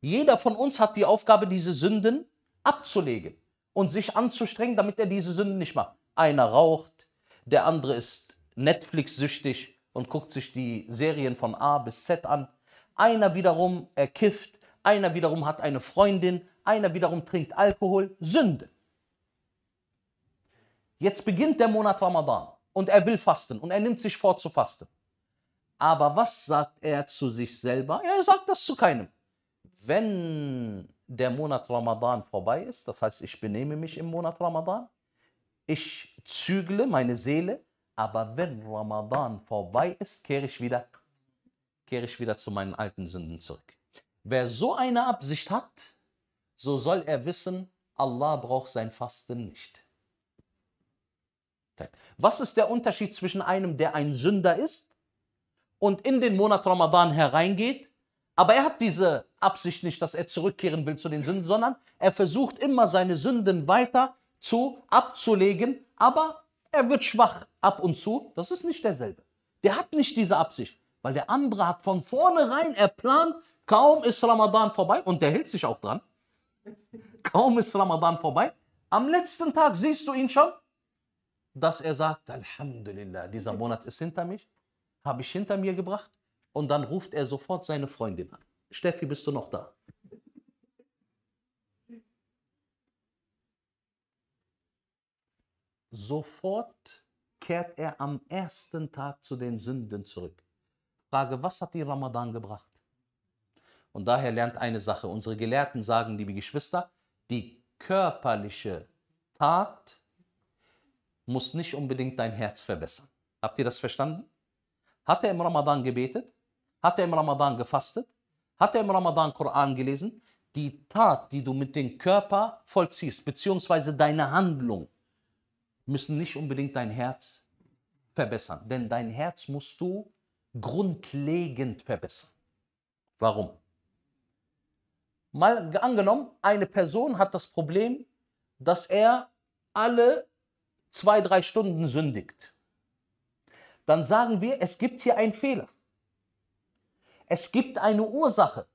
jeder von uns hat die Aufgabe, diese Sünden abzulegen und sich anzustrengen, damit er diese Sünden nicht macht. Einer raucht, der andere ist Netflix-süchtig und guckt sich die Serien von A bis Z an. Einer wiederum erkifft, einer wiederum hat eine Freundin, einer wiederum trinkt Alkohol. Sünde. Jetzt beginnt der Monat Ramadan und er will fasten und er nimmt sich vor zu fasten. Aber was sagt er zu sich selber? Er sagt das zu keinem. Wenn der Monat Ramadan vorbei ist, das heißt, ich benehme mich im Monat Ramadan, ich zügle meine Seele, aber wenn Ramadan vorbei ist, kehre ich wieder, kehre ich wieder zu meinen alten Sünden zurück. Wer so eine Absicht hat, so soll er wissen, Allah braucht sein Fasten nicht. Was ist der Unterschied zwischen einem, der ein Sünder ist und in den Monat Ramadan hereingeht, aber er hat diese Absicht nicht, dass er zurückkehren will zu den Sünden, sondern er versucht immer seine Sünden weiter zu abzulegen, aber er wird schwach ab und zu. Das ist nicht derselbe. Der hat nicht diese Absicht, weil der andere hat von vornherein, er plant, kaum ist Ramadan vorbei und der hält sich auch dran. Kaum ist Ramadan vorbei. Am letzten Tag siehst du ihn schon, dass er sagt, Alhamdulillah, dieser Monat ist hinter mich, habe ich hinter mir gebracht. Und dann ruft er sofort seine Freundin an. Steffi, bist du noch da? Sofort kehrt er am ersten Tag zu den Sünden zurück. Frage, was hat die Ramadan gebracht? Und daher lernt eine Sache. Unsere Gelehrten sagen, liebe Geschwister, die körperliche Tat muss nicht unbedingt dein Herz verbessern. Habt ihr das verstanden? Hat er im Ramadan gebetet? Hat er im Ramadan gefastet? Hat er im Ramadan Koran gelesen? Die Tat, die du mit dem Körper vollziehst, beziehungsweise deine Handlung, müssen nicht unbedingt dein Herz verbessern. Denn dein Herz musst du grundlegend verbessern. Warum? Mal angenommen, eine Person hat das Problem, dass er alle zwei, drei Stunden sündigt, dann sagen wir, es gibt hier einen Fehler. Es gibt eine Ursache.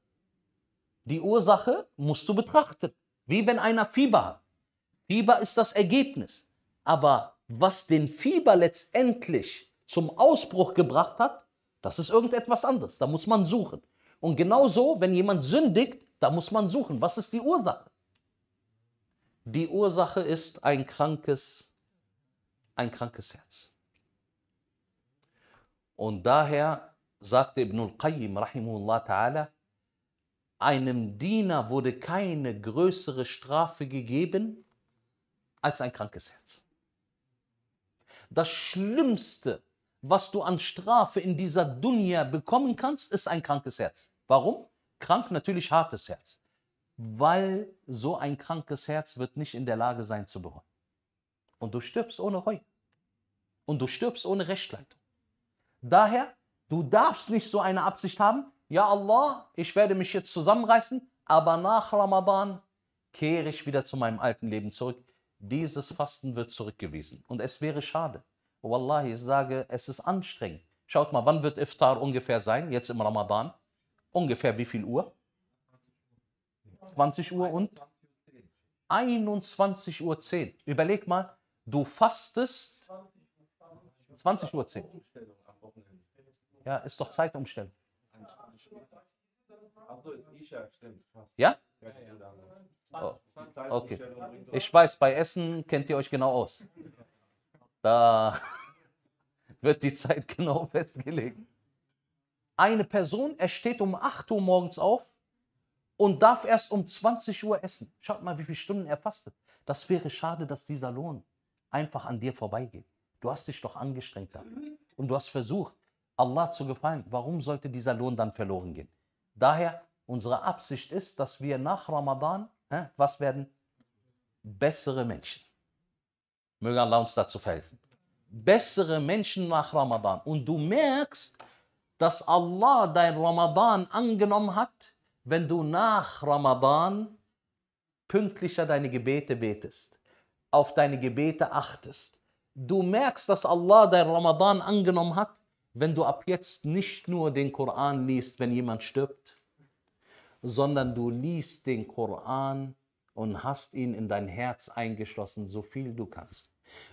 Die Ursache musst du betrachten. Wie wenn einer Fieber hat. Fieber ist das Ergebnis. Aber was den Fieber letztendlich zum Ausbruch gebracht hat, das ist irgendetwas anderes. Da muss man suchen. Und genauso, wenn jemand sündigt, da muss man suchen. Was ist die Ursache? Die Ursache ist ein krankes ein krankes Herz. Und daher sagte Ibn al-Qayyim rahimullah ta'ala, einem Diener wurde keine größere Strafe gegeben als ein krankes Herz. Das Schlimmste, was du an Strafe in dieser Dunya bekommen kannst, ist ein krankes Herz. Warum? Krank natürlich hartes Herz. Weil so ein krankes Herz wird nicht in der Lage sein zu bereuen. Und du stirbst ohne Reue. Und du stirbst ohne Rechtleitung. Daher, du darfst nicht so eine Absicht haben, ja Allah, ich werde mich jetzt zusammenreißen, aber nach Ramadan kehre ich wieder zu meinem alten Leben zurück. Dieses Fasten wird zurückgewiesen. Und es wäre schade. Wallahi, ich sage, es ist anstrengend. Schaut mal, wann wird Iftar ungefähr sein, jetzt im Ramadan? Ungefähr wie viel Uhr? 20 Uhr und 21.10 Uhr. Überleg mal, du fastest 20 Uhr 10. Ja, ist doch Zeitumstellung. Ja? Oh, okay. Ich weiß, bei Essen kennt ihr euch genau aus. Da wird die Zeit genau festgelegt. Eine Person, er steht um 8 Uhr morgens auf und darf erst um 20 Uhr essen. Schaut mal, wie viele Stunden er fastet. Das wäre schade, dass dieser Lohn einfach an dir vorbeigehen. Du hast dich doch angestrengt damit und du hast versucht, Allah zu gefallen. Warum sollte dieser Lohn dann verloren gehen? Daher, unsere Absicht ist, dass wir nach Ramadan, äh, was werden? Bessere Menschen. Möge Allah uns dazu verhelfen. Bessere Menschen nach Ramadan. Und du merkst, dass Allah dein Ramadan angenommen hat, wenn du nach Ramadan pünktlicher deine Gebete betest auf deine Gebete achtest. Du merkst, dass Allah dein Ramadan angenommen hat, wenn du ab jetzt nicht nur den Koran liest, wenn jemand stirbt, sondern du liest den Koran und hast ihn in dein Herz eingeschlossen, so viel du kannst.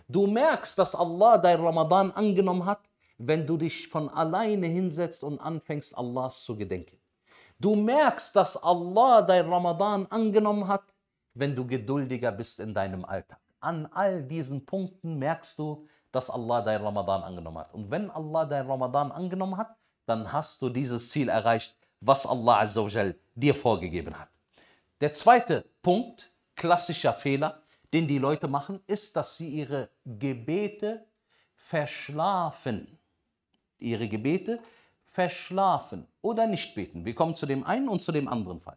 Du merkst, dass Allah dein Ramadan angenommen hat, wenn du dich von alleine hinsetzt und anfängst, Allahs zu gedenken. Du merkst, dass Allah dein Ramadan angenommen hat, wenn du geduldiger bist in deinem Alltag an all diesen Punkten merkst du, dass Allah dein Ramadan angenommen hat. Und wenn Allah dein Ramadan angenommen hat, dann hast du dieses Ziel erreicht, was Allah Azzawajal dir vorgegeben hat. Der zweite Punkt, klassischer Fehler, den die Leute machen, ist, dass sie ihre Gebete verschlafen. Ihre Gebete verschlafen oder nicht beten. Wir kommen zu dem einen und zu dem anderen Fall.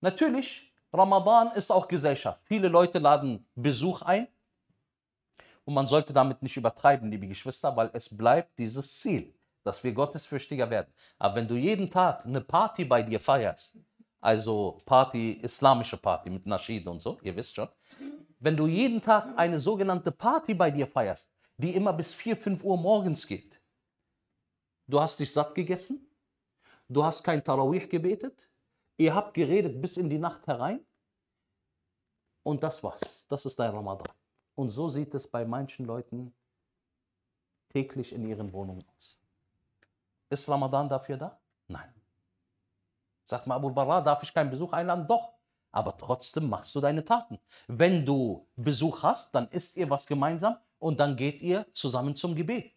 Natürlich Ramadan ist auch Gesellschaft. Viele Leute laden Besuch ein und man sollte damit nicht übertreiben, liebe Geschwister, weil es bleibt dieses Ziel, dass wir gottesfürchtiger werden. Aber wenn du jeden Tag eine Party bei dir feierst, also Party, islamische Party mit Naschid und so, ihr wisst schon, wenn du jeden Tag eine sogenannte Party bei dir feierst, die immer bis 4, 5 Uhr morgens geht, du hast dich satt gegessen, du hast kein Tarawih gebetet, ihr habt geredet bis in die Nacht herein, und das war's. Das ist dein Ramadan. Und so sieht es bei manchen Leuten täglich in ihren Wohnungen aus. Ist Ramadan dafür da? Nein. Sagt mal, Abu Barra, darf ich keinen Besuch einladen? Doch. Aber trotzdem machst du deine Taten. Wenn du Besuch hast, dann isst ihr was gemeinsam und dann geht ihr zusammen zum Gebet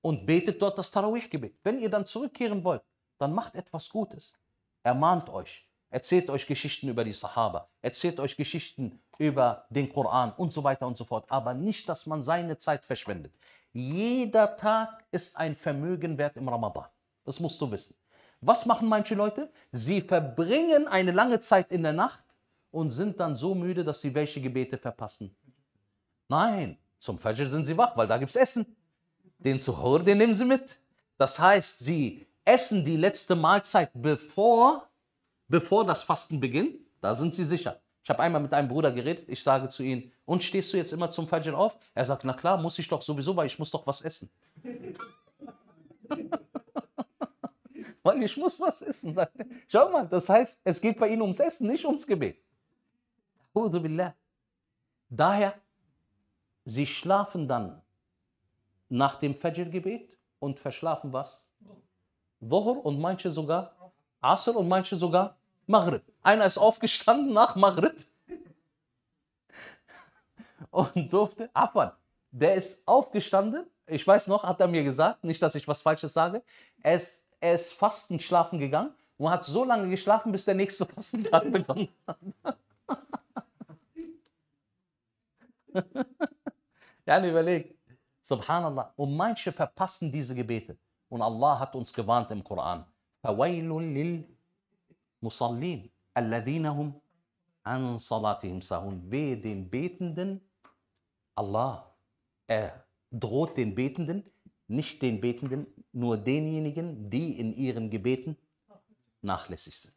und betet dort das Tarawih-Gebet. Wenn ihr dann zurückkehren wollt, dann macht etwas Gutes. Ermahnt euch, erzählt euch Geschichten über die Sahaba, erzählt euch Geschichten über den Koran und so weiter und so fort. Aber nicht, dass man seine Zeit verschwendet. Jeder Tag ist ein Vermögen wert im Ramadan. Das musst du wissen. Was machen manche Leute? Sie verbringen eine lange Zeit in der Nacht und sind dann so müde, dass sie welche Gebete verpassen. Nein, zum Fajr sind sie wach, weil da gibt es Essen. Den Suhoor, den nehmen sie mit. Das heißt, sie essen die letzte Mahlzeit, bevor, bevor das Fasten beginnt. Da sind sie sicher. Ich habe einmal mit einem Bruder geredet, ich sage zu ihm, und stehst du jetzt immer zum Fajr auf? Er sagt, na klar, muss ich doch sowieso, weil ich muss doch was essen. weil ich muss was essen. Schau mal, das heißt, es geht bei ihnen ums Essen, nicht ums Gebet. Daher, sie schlafen dann nach dem Fajr-Gebet und verschlafen was? Dhuhr und manche sogar Asr und manche sogar Maghrib. Einer ist aufgestanden nach Maghrib und durfte, Afan, der ist aufgestanden. Ich weiß noch, hat er mir gesagt, nicht, dass ich was Falsches sage. Er ist, er ist fastend schlafen gegangen und hat so lange geschlafen, bis der nächste Fastentag begonnen hat. ja, überleg. Subhanallah. Und manche verpassen diese Gebete. Und Allah hat uns gewarnt im Koran. Verwailun lil Musallin, alladhinahum an salatihim sahun. Wehe den Betenden, Allah, er droht den Betenden, nicht den Betenden, nur denjenigen, die in ihren Gebeten nachlässig sind.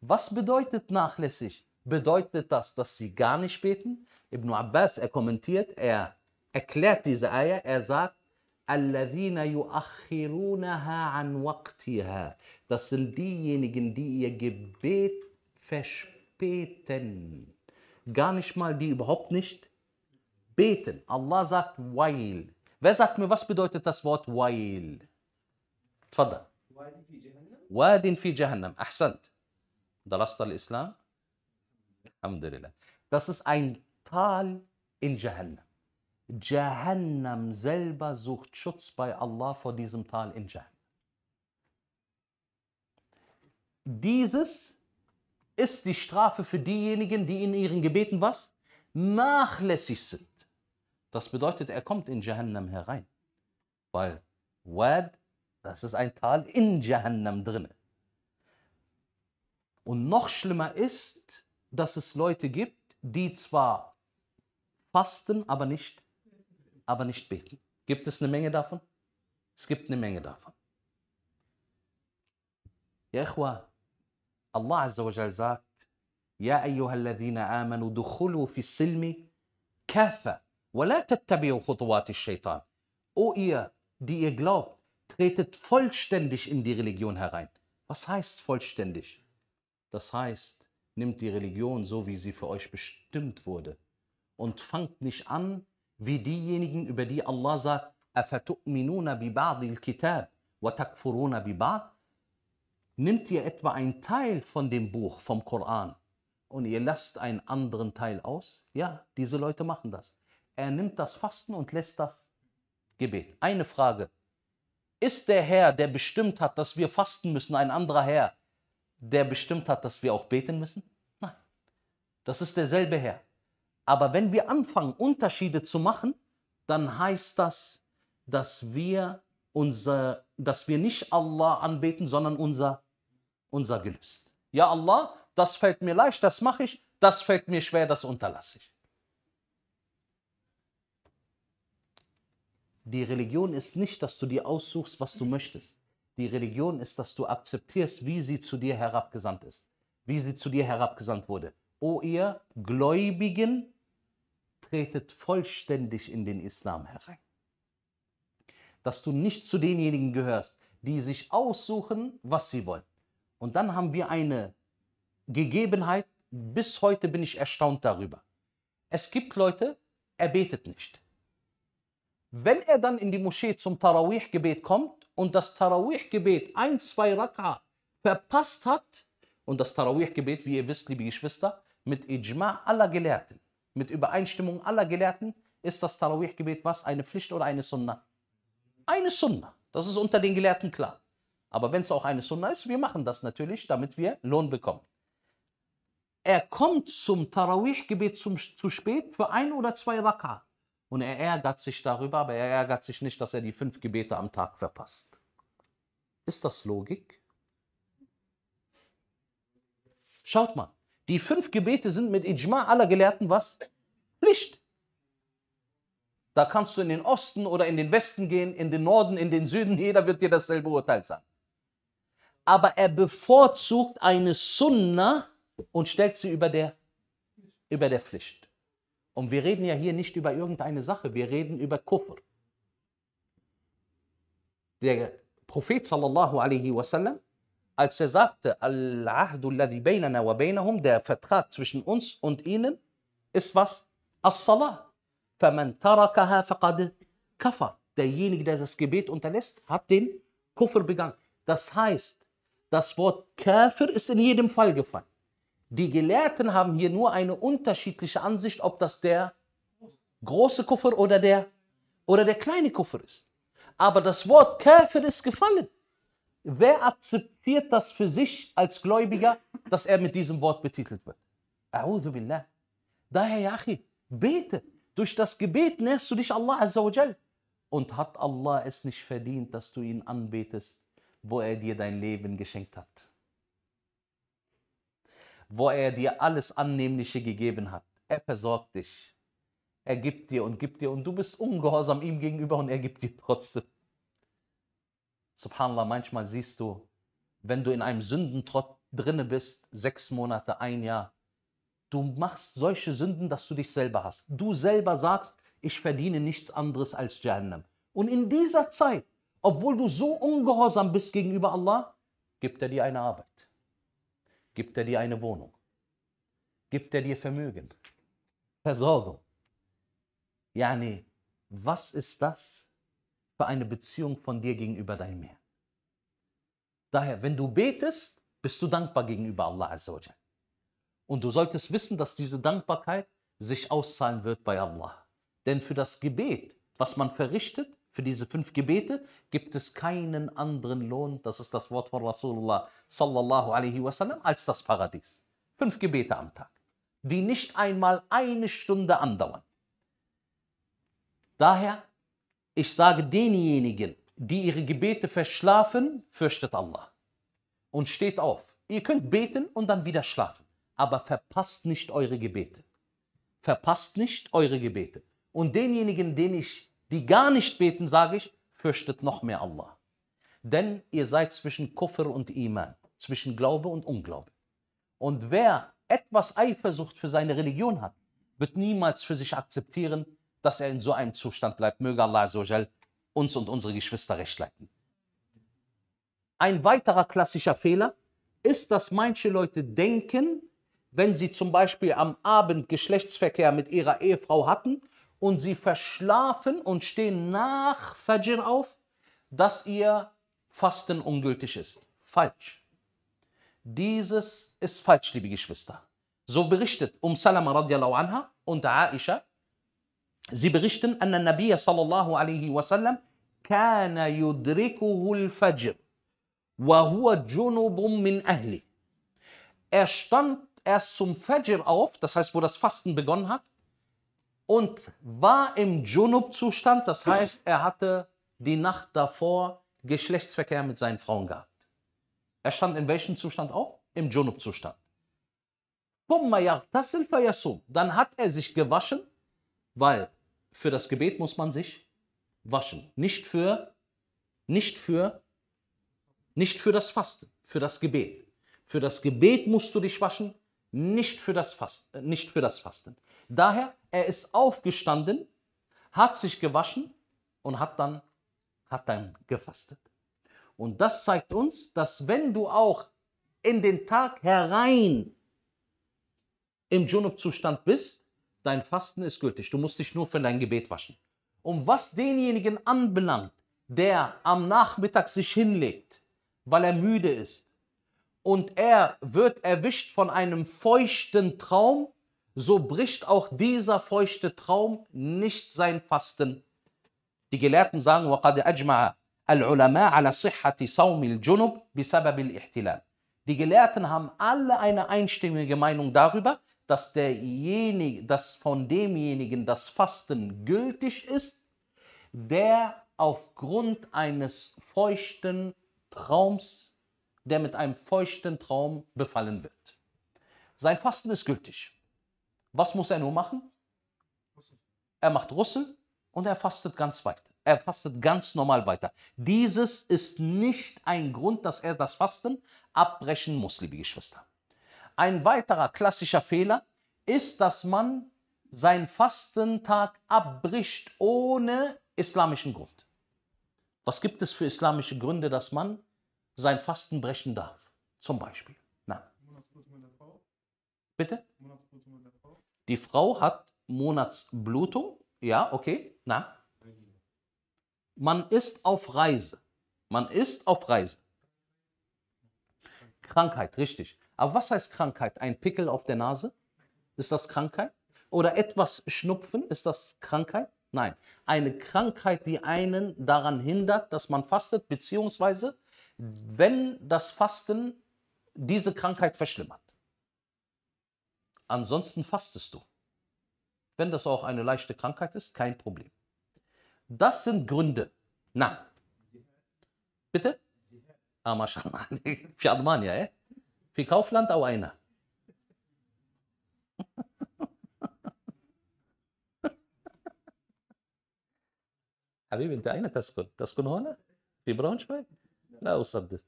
Was bedeutet nachlässig? Bedeutet das, dass sie gar nicht beten? Ibn Abbas, er kommentiert, er erklärt diese Eier, er sagt, الذين يؤخرونها عن وقتها das sind diejenigen, die ihr Gebet verspäten. Gar nicht mal, die überhaupt nicht beten. Allah sagt weil. Wer sagt mir, was bedeutet das Wort weil? تفضل. واد في جهنم. أحسنت. درست الإسلام؟ الحمد لله. Das ist ein Tal in Jahannam. Jahannam selber sucht Schutz bei Allah vor diesem Tal in Jahannam. Dieses ist die Strafe für diejenigen, die in ihren Gebeten was? Nachlässig sind. Das bedeutet, er kommt in Jahannam herein. Weil Wad, das ist ein Tal in Jahannam drin. Und noch schlimmer ist, dass es Leute gibt, die zwar fasten, aber nicht aber nicht beten. Gibt es eine Menge davon? Es gibt eine Menge davon. Ja, إخوة الله عز وجل sagt يا أيها الذين آمنوا دخلوا في السلم كافة ولا تتبعوا خطوات الشيطان O ihr, die ihr glaubt, tretet vollständig in die Religion herein. Was heißt vollständig? Das heißt, nimmt die Religion so, wie sie für euch bestimmt wurde und fangt nicht an, wie diejenigen, über die Allah sagt, أَفَتُؤْمِنُونَ بِبَعْضِ الْكِتَابِ وَتَكْفُرُونَ بِبَعْضِ Nimmt ihr etwa einen Teil von dem Buch, vom Koran, und ihr lasst einen anderen Teil aus? Ja, diese Leute machen das. Er nimmt das Fasten und lässt das Gebet. Eine Frage. Ist der Herr, der bestimmt hat, dass wir fasten müssen, ein anderer Herr, der bestimmt hat, dass wir auch beten müssen? Nein. Das ist derselbe Herr. Aber wenn wir anfangen, Unterschiede zu machen, dann heißt das, dass wir, unser, dass wir nicht Allah anbeten, sondern unser, unser Gelüst. Ja, Allah, das fällt mir leicht, das mache ich, das fällt mir schwer, das unterlasse ich. Die Religion ist nicht, dass du dir aussuchst, was du möchtest. Die Religion ist, dass du akzeptierst, wie sie zu dir herabgesandt ist, wie sie zu dir herabgesandt wurde. O ihr Gläubigen, tretet vollständig in den Islam herein. Dass du nicht zu denjenigen gehörst, die sich aussuchen, was sie wollen. Und dann haben wir eine Gegebenheit, bis heute bin ich erstaunt darüber. Es gibt Leute, er betet nicht. Wenn er dann in die Moschee zum Tarawih-Gebet kommt und das Tarawih-Gebet ein, zwei Raka verpasst hat, und das Tarawih-Gebet, wie ihr wisst, liebe Geschwister, mit Ijma aller Gelehrten mit Übereinstimmung aller Gelehrten, ist das Tarawih-Gebet was? Eine Pflicht oder eine Sunna? Eine Sunna. Das ist unter den Gelehrten klar. Aber wenn es auch eine Sunna ist, wir machen das natürlich, damit wir Lohn bekommen. Er kommt zum Tarawih-Gebet zu spät für ein oder zwei Raka. Und er ärgert sich darüber, aber er ärgert sich nicht, dass er die fünf Gebete am Tag verpasst. Ist das Logik? Schaut mal, die fünf Gebete sind mit Ijma aller Gelehrten was? Pflicht. Da kannst du in den Osten oder in den Westen gehen, in den Norden, in den Süden, jeder wird dir dasselbe Urteil sagen. Aber er bevorzugt eine Sunna und stellt sie über der, über der Pflicht. Und wir reden ja hier nicht über irgendeine Sache, wir reden über Kufr. Der Prophet sallallahu alaihi wasallam als er sagte, Al-Ahdu alladhi baynana wa baynahum, der Vertrag zwischen uns und ihnen, ist was? As-Salah. فَمَنْ تَرَكَهَا فَقَدْ كَفَرْ Derjenige, der das Gebet unterlässt, hat den Kufr begangen. Das heißt, das Wort Kafir ist in jedem Fall gefallen. Die Gelehrten haben hier nur eine unterschiedliche Ansicht, ob das der große Kuffer oder der, oder der kleine Kuffer ist. Aber das Wort Kafir ist gefallen. Wer akzeptiert das für sich als Gläubiger, dass er mit diesem Wort betitelt wird? A'udhu billah. Daher, Yachi, bete. Durch das Gebet näherst du dich Allah Azzawajal. Und hat Allah es nicht verdient, dass du ihn anbetest, wo er dir dein Leben geschenkt hat? Wo er dir alles Annehmliche gegeben hat. Er versorgt dich. Er gibt dir und gibt dir und du bist ungehorsam ihm gegenüber und er gibt dir trotzdem. Subhanallah, manchmal siehst du, wenn du in einem Sündentrott drinne bist, sechs Monate, ein Jahr, du machst solche Sünden, dass du dich selber hast. Du selber sagst, ich verdiene nichts anderes als Jahannam. Und in dieser Zeit, obwohl du so ungehorsam bist gegenüber Allah, gibt er dir eine Arbeit, gibt er dir eine Wohnung, gibt er dir Vermögen, Versorgung. Yani, was ist das, für eine Beziehung von dir gegenüber deinem Herrn. Daher, wenn du betest, bist du dankbar gegenüber Allah Und du solltest wissen, dass diese Dankbarkeit sich auszahlen wird bei Allah. Denn für das Gebet, was man verrichtet, für diese fünf Gebete, gibt es keinen anderen Lohn, das ist das Wort von Rasulullah sallallahu alaihi wasallam, als das Paradies. Fünf Gebete am Tag, die nicht einmal eine Stunde andauern. Daher ich sage denjenigen, die ihre Gebete verschlafen, fürchtet Allah und steht auf. Ihr könnt beten und dann wieder schlafen, aber verpasst nicht eure Gebete. Verpasst nicht eure Gebete. Und denjenigen, denen ich, die gar nicht beten, sage ich, fürchtet noch mehr Allah. Denn ihr seid zwischen Kufr und Iman, zwischen Glaube und Unglaube. Und wer etwas Eifersucht für seine Religion hat, wird niemals für sich akzeptieren, dass er in so einem Zustand bleibt. Möge Allah uns und unsere Geschwister recht leiten. Ein weiterer klassischer Fehler ist, dass manche Leute denken, wenn sie zum Beispiel am Abend Geschlechtsverkehr mit ihrer Ehefrau hatten und sie verschlafen und stehen nach Fajr auf, dass ihr Fasten ungültig ist. Falsch. Dieses ist falsch, liebe Geschwister. So berichtet Um Salama radiallahu anha und Aisha, Sie berichten, an Nabi sallallahu alaihi wasallam al-fajr, wa وهو جنوب min ahli. Er stand erst zum Fajr auf, das heißt, wo das Fasten begonnen hat, und war im Junub-Zustand, das heißt, er hatte die Nacht davor Geschlechtsverkehr mit seinen Frauen gehabt. Er stand in welchem Zustand auf? Im Junub-Zustand. Dann hat er sich gewaschen weil für das Gebet muss man sich waschen. Nicht für, nicht für, nicht für das Fasten, für das Gebet. Für das Gebet musst du dich waschen, nicht für das Fasten. Nicht für das Fasten. Daher, er ist aufgestanden, hat sich gewaschen und hat dann, hat dann gefastet. Und das zeigt uns, dass wenn du auch in den Tag herein im Junub-Zustand bist, dein Fasten ist gültig. Du musst dich nur für dein Gebet waschen. Und was denjenigen anbelangt, der am Nachmittag sich hinlegt, weil er müde ist, und er wird erwischt von einem feuchten Traum, so bricht auch dieser feuchte Traum nicht sein Fasten. Die Gelehrten sagen, Die Gelehrten haben alle eine einstimmige Meinung darüber, dass, derjenige, dass von demjenigen das Fasten gültig ist, der aufgrund eines feuchten Traums, der mit einem feuchten Traum befallen wird. Sein Fasten ist gültig. Was muss er nur machen? Er macht Russel und er fastet ganz weiter. Er fastet ganz normal weiter. Dieses ist nicht ein Grund, dass er das Fasten abbrechen muss, liebe Geschwister. Ein weiterer klassischer Fehler ist, dass man seinen Fastentag abbricht ohne islamischen Grund. Was gibt es für islamische Gründe, dass man sein Fasten brechen darf? Zum Beispiel. Nein. Bitte? Die Frau hat Monatsblutung. Ja, okay. Na. Man ist auf Reise. Man ist auf Reise. Krankheit, richtig. Aber was heißt Krankheit? Ein Pickel auf der Nase? Ist das Krankheit? Oder etwas Schnupfen? Ist das Krankheit? Nein. Eine Krankheit, die einen daran hindert, dass man fastet, beziehungsweise wenn das Fasten diese Krankheit verschlimmert. Ansonsten fastest du. Wenn das auch eine leichte Krankheit ist, kein Problem. Das sind Gründe. Na, bitte? Ah, mashallah. Für eh? في كاوفلاند او einer حبيبي انت اين تسكن تسكن هنا في براونشفايك لا اصدق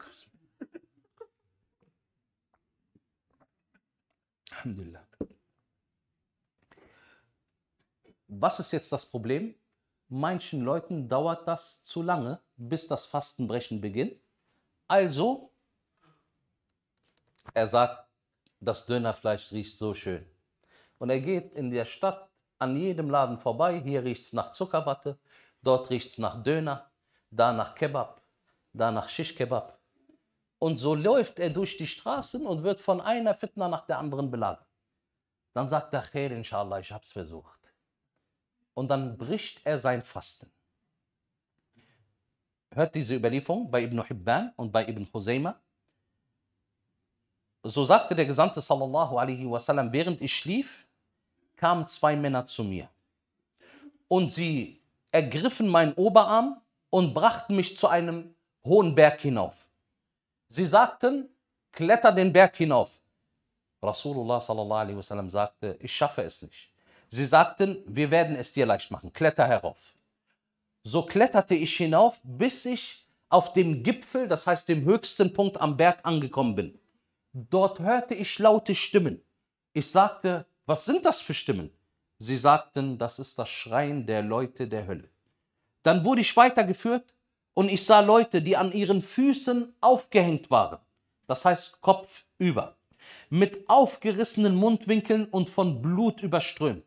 الحمد لله Was ist jetzt das Problem? Manchen Leuten dauert das zu lange, bis das Fastenbrechen beginnt. Also er sagt, das Dönerfleisch riecht so schön. Und er geht in der Stadt an jedem Laden vorbei. Hier riecht es nach Zuckerwatte, dort riecht es nach Döner, da nach Kebab, da nach Schischkebab. Und so läuft er durch die Straßen und wird von einer Fitna nach der anderen belagert. Dann sagt er, Khair, inshallah, ich hab's versucht. Und dann bricht er sein Fasten. Hört diese Überlieferung bei Ibn Hibban und bei Ibn Husayma. So sagte der Gesandte sallallahu alaihi wasallam, während ich schlief, kamen zwei Männer zu mir. Und sie ergriffen meinen Oberarm und brachten mich zu einem hohen Berg hinauf. Sie sagten, kletter den Berg hinauf. Rasulullah sallallahu alaihi wasallam sagte, ich schaffe es nicht. Sie sagten, wir werden es dir leicht machen, kletter herauf. So kletterte ich hinauf, bis ich auf dem Gipfel, das heißt dem höchsten Punkt am Berg angekommen bin. Dort hörte ich laute Stimmen. Ich sagte, was sind das für Stimmen? Sie sagten, das ist das Schreien der Leute der Hölle. Dann wurde ich weitergeführt und ich sah Leute, die an ihren Füßen aufgehängt waren, das heißt kopfüber, mit aufgerissenen Mundwinkeln und von Blut überströmt.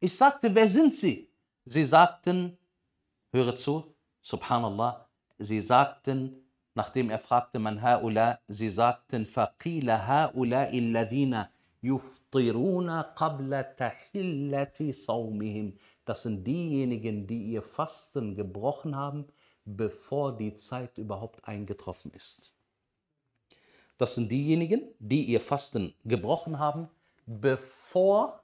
Ich sagte, wer sind sie? Sie sagten, höre zu, subhanallah, sie sagten, nachdem er fragte, man haula, sie sagten, faqila haula illadina yuftiruna qabla tahillati saumihim. Das sind diejenigen, die ihr Fasten gebrochen haben, bevor die Zeit überhaupt eingetroffen ist. Das sind diejenigen, die ihr Fasten gebrochen haben, bevor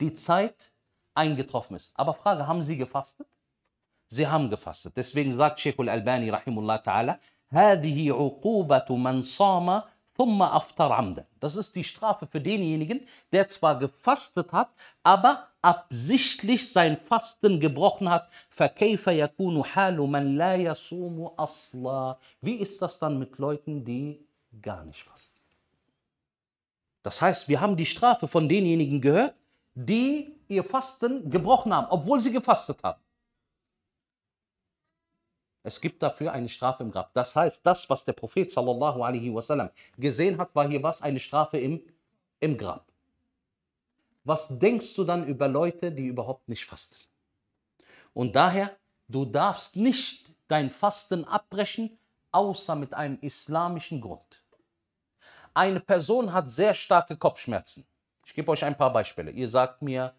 die Zeit eingetroffen ist. Aber Frage, haben sie gefastet? Sie haben gefastet. Deswegen sagt Sheikh al-Albani, rahimullah ta'ala, هذه عقوبة من صام ثم after عمدا. Das ist die Strafe für denjenigen, der zwar gefastet hat, aber absichtlich sein Fasten gebrochen hat. فكيف يكون حال من لا يصوم أصلا. Wie ist das dann mit Leuten, die gar nicht fasten? Das heißt, wir haben die Strafe von denjenigen gehört, die ihr Fasten gebrochen haben, obwohl sie gefastet haben. Es gibt dafür eine Strafe im Grab. Das heißt, das, was der Prophet sallallahu alaihi wasallam gesehen hat, war hier was? Eine Strafe im, im Grab. Was denkst du dann über Leute, die überhaupt nicht fasten? Und daher, du darfst nicht dein Fasten abbrechen, außer mit einem islamischen Grund. Eine Person hat sehr starke Kopfschmerzen. Ich gebe euch ein paar Beispiele. Ihr sagt mir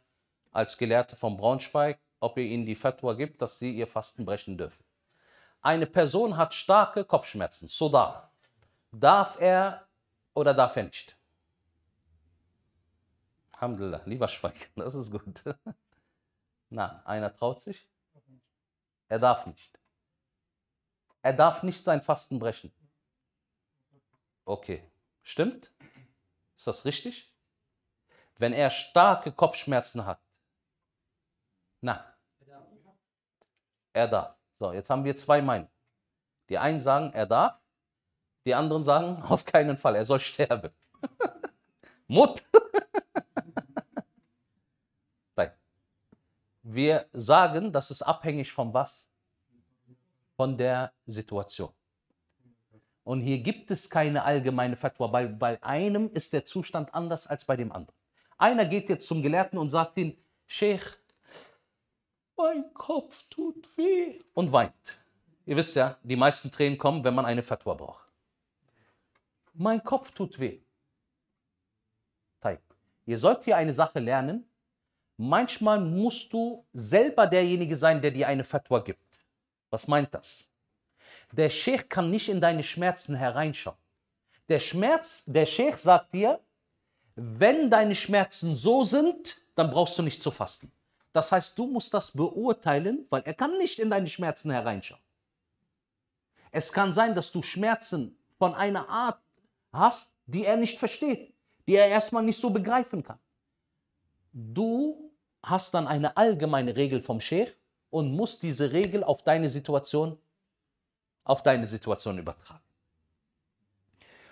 als Gelehrte von Braunschweig, ob ihr ihnen die Fatwa gibt, dass sie ihr Fasten brechen dürfen eine Person hat starke Kopfschmerzen, Sodar. Darf er oder darf er nicht? Alhamdulillah, lieber schweigen, das ist gut. Nein, einer traut sich. Er darf nicht. Er darf nicht sein Fasten brechen. Okay, stimmt? Ist das richtig? Wenn er starke Kopfschmerzen hat, na, er darf. So, jetzt haben wir zwei Meinungen. Die einen sagen, er darf, die anderen sagen, auf keinen Fall, er soll sterben. Mut! Nein. Wir sagen, das ist abhängig von was? Von der Situation. Und hier gibt es keine allgemeine Fatwa, weil bei einem ist der Zustand anders als bei dem anderen. Einer geht jetzt zum Gelehrten und sagt ihm, Sheikh, mein Kopf tut weh und weint. Ihr wisst ja, die meisten Tränen kommen, wenn man eine Fatwa braucht. Mein Kopf tut weh. Teig. Ihr sollt hier eine Sache lernen. Manchmal musst du selber derjenige sein, der dir eine Fatwa gibt. Was meint das? Der Sheikh kann nicht in deine Schmerzen hereinschauen. Der Schmerz, der Sheikh sagt dir, wenn deine Schmerzen so sind, dann brauchst du nicht zu fasten. Das heißt, du musst das beurteilen, weil er kann nicht in deine Schmerzen hereinschauen. Es kann sein, dass du Schmerzen von einer Art hast, die er nicht versteht, die er erstmal nicht so begreifen kann. Du hast dann eine allgemeine Regel vom Sheikh und musst diese Regel auf deine Situation auf deine Situation übertragen.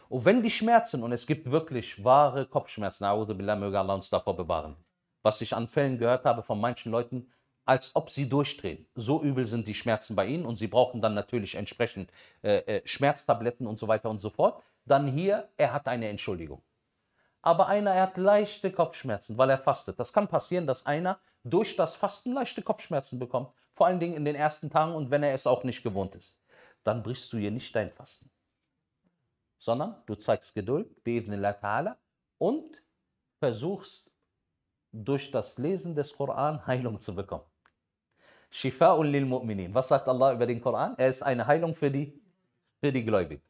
Und wenn die Schmerzen, und es gibt wirklich wahre Kopfschmerzen, Billah, möge Allah uns davor bewahren, was ich an Fällen gehört habe von manchen Leuten, als ob sie durchdrehen. So übel sind die Schmerzen bei ihnen und sie brauchen dann natürlich entsprechend äh, äh, Schmerztabletten und so weiter und so fort. Dann hier, er hat eine Entschuldigung. Aber einer, er hat leichte Kopfschmerzen, weil er fastet. Das kann passieren, dass einer durch das Fasten leichte Kopfschmerzen bekommt. Vor allen Dingen in den ersten Tagen und wenn er es auch nicht gewohnt ist. Dann brichst du hier nicht dein Fasten. Sondern du zeigst Geduld, Be'idnillah ta'ala, und versuchst durch das Lesen des Koran Heilung zu bekommen. Shifa'un lil mu'minin. Was sagt Allah über den Koran? Er ist eine Heilung für die, für die Gläubigen.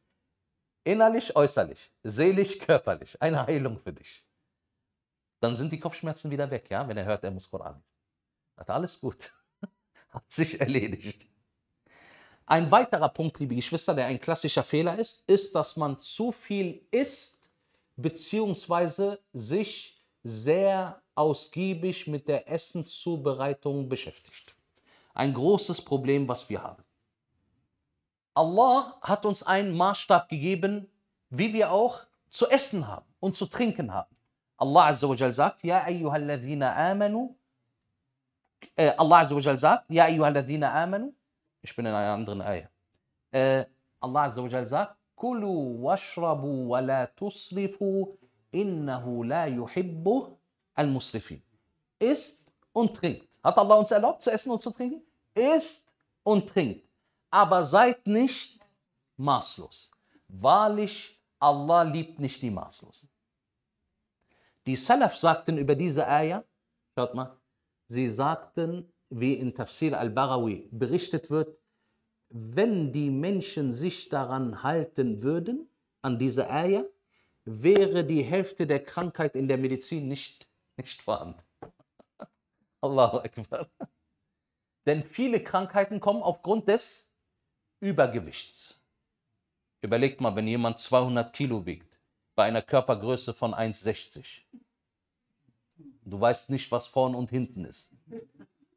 Innerlich, äußerlich, seelisch, körperlich. Eine Heilung für dich. Dann sind die Kopfschmerzen wieder weg, ja, wenn er hört, er muss Koran lesen. Hat alles gut. Hat sich erledigt. Ein weiterer Punkt, liebe Geschwister, der ein klassischer Fehler ist, ist, dass man zu viel isst, beziehungsweise sich sehr ausgiebig mit der Essenszubereitung beschäftigt. Ein großes Problem, was wir haben. Allah hat uns einen Maßstab gegeben, wie wir auch zu essen haben und zu trinken haben. Allah Azza wa sagt, Ja ayyuhalladhina amanu, äh, Allah Azza wa sagt, Ja ayyuhalladhina amanu, ich bin in einer anderen Eier. Äh, Allah Azza wa sagt, Kulu washrabu wa la tusrifu, innahu la yuhibbu al-Musrifin. Isst und trinkt. Hat Allah uns erlaubt, zu essen und zu trinken? Isst und trinkt. Aber seid nicht maßlos. Wahrlich, Allah liebt nicht die Maßlosen. Die Salaf sagten über diese Ayah, schaut mal, sie sagten, wie in Tafsir al-Barawi berichtet wird, wenn die Menschen sich daran halten würden, an diese Eier, wäre die Hälfte der Krankheit in der Medizin nicht nicht vorhanden. Allahu Akbar. Denn viele Krankheiten kommen aufgrund des Übergewichts. Überlegt mal, wenn jemand 200 Kilo wiegt, bei einer Körpergröße von 1,60. Du weißt nicht, was vorn und hinten ist.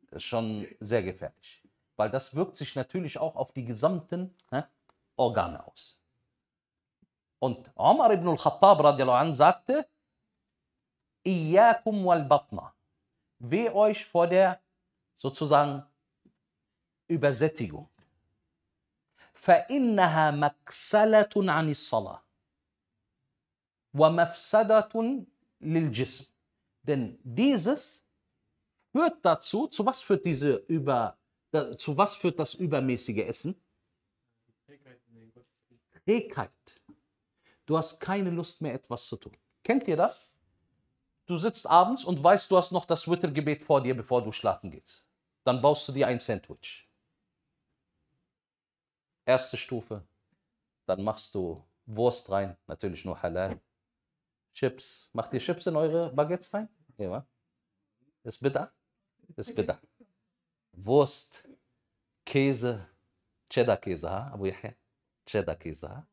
Das ist schon sehr gefährlich. Weil das wirkt sich natürlich auch auf die gesamten hä, ne, Organe aus. Und Omar ibn al-Khattab sagte, Iyakum wal batna. Weh euch vor der sozusagen Übersättigung. فإنها مكسلة عن الصلاة ومفسدة للجسم. Denn dieses führt dazu, zu was führt diese über, zu was führt das übermäßige Essen? Trägheit. Du hast keine Lust mehr, etwas zu tun. Kennt ihr das? du sitzt abends und weißt, du hast noch das Wittergebet vor dir, bevor du schlafen gehst. Dann baust du dir ein Sandwich. Erste Stufe. Dann machst du Wurst rein, natürlich nur halal. Chips. Macht ihr Chips in eure Baguettes rein? Ja. Ist bitter? Ist bitter. Wurst, Käse, Cheddar-Käse, Abu Yahya? Cheddar-Käse,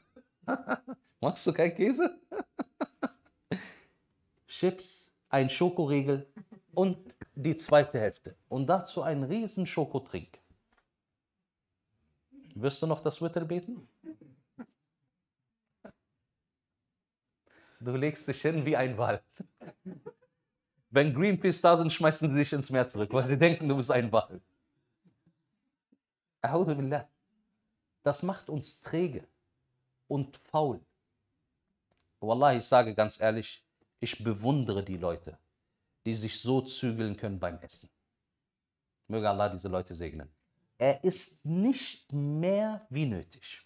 Machst du kein Käse? Chips, ein Schokoriegel und die zweite Hälfte. Und dazu einen riesen Schokotrink. Wirst du noch das Witter beten? Du legst dich hin wie ein Wal. Wenn Greenpeace da sind, schmeißen sie dich ins Meer zurück, weil sie denken, du bist ein Wal. Billah. Das macht uns träge und faul. Wallah, ich sage ganz ehrlich, ich bewundere die Leute, die sich so zügeln können beim Essen. Möge Allah diese Leute segnen. Er ist nicht mehr wie nötig.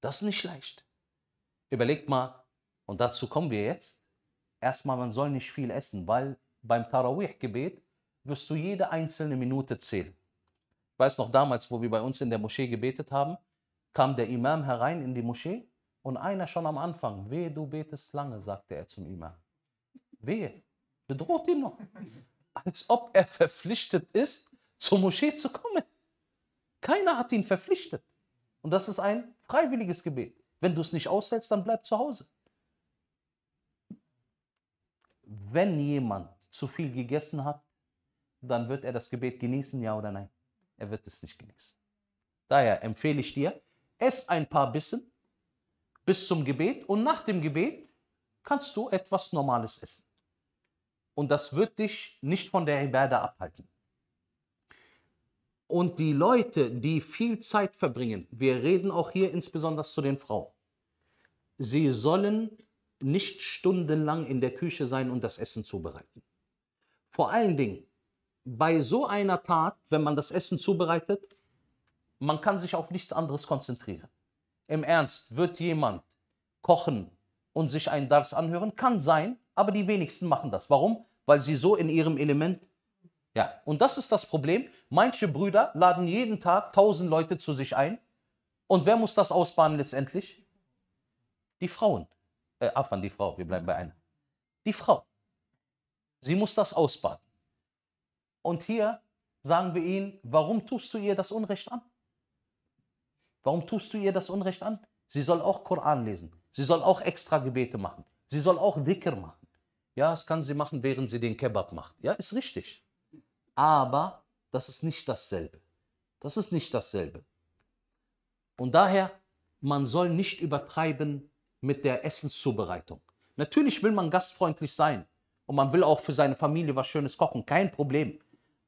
Das ist nicht leicht. Überlegt mal, und dazu kommen wir jetzt. Erstmal, man soll nicht viel essen, weil beim Tarawih-Gebet wirst du jede einzelne Minute zählen. Ich weiß noch damals, wo wir bei uns in der Moschee gebetet haben, kam der Imam herein in die Moschee und einer schon am Anfang, wehe, du betest lange, sagte er zum Imam. Wehe, bedroht ihn noch. Als ob er verpflichtet ist, zur Moschee zu kommen. Keiner hat ihn verpflichtet. Und das ist ein freiwilliges Gebet. Wenn du es nicht aushältst, dann bleib zu Hause. Wenn jemand zu viel gegessen hat, dann wird er das Gebet genießen, ja oder nein? Er wird es nicht genießen. Daher empfehle ich dir, ess ein paar Bissen bis zum Gebet und nach dem Gebet kannst du etwas Normales essen. Und das wird dich nicht von der Ibadah abhalten. Und die Leute, die viel Zeit verbringen, wir reden auch hier insbesondere zu den Frauen, sie sollen nicht stundenlang in der Küche sein und das Essen zubereiten. Vor allen Dingen, bei so einer Tat, wenn man das Essen zubereitet, man kann sich auf nichts anderes konzentrieren im Ernst, wird jemand kochen und sich einen Dars anhören? Kann sein, aber die wenigsten machen das. Warum? Weil sie so in ihrem Element. Ja, und das ist das Problem. Manche Brüder laden jeden Tag tausend Leute zu sich ein. Und wer muss das ausbaden letztendlich? Die Frauen. Äh, Affan, die Frau, wir bleiben bei einer. Die Frau. Sie muss das ausbaden. Und hier sagen wir ihnen, warum tust du ihr das Unrecht an? Warum tust du ihr das Unrecht an? Sie soll auch Koran lesen. Sie soll auch extra Gebete machen. Sie soll auch Dhikr machen. Ja, das kann sie machen, während sie den Kebab macht. Ja, ist richtig. Aber das ist nicht dasselbe. Das ist nicht dasselbe. Und daher, man soll nicht übertreiben mit der Essenszubereitung. Natürlich will man gastfreundlich sein und man will auch für seine Familie was Schönes kochen, kein Problem.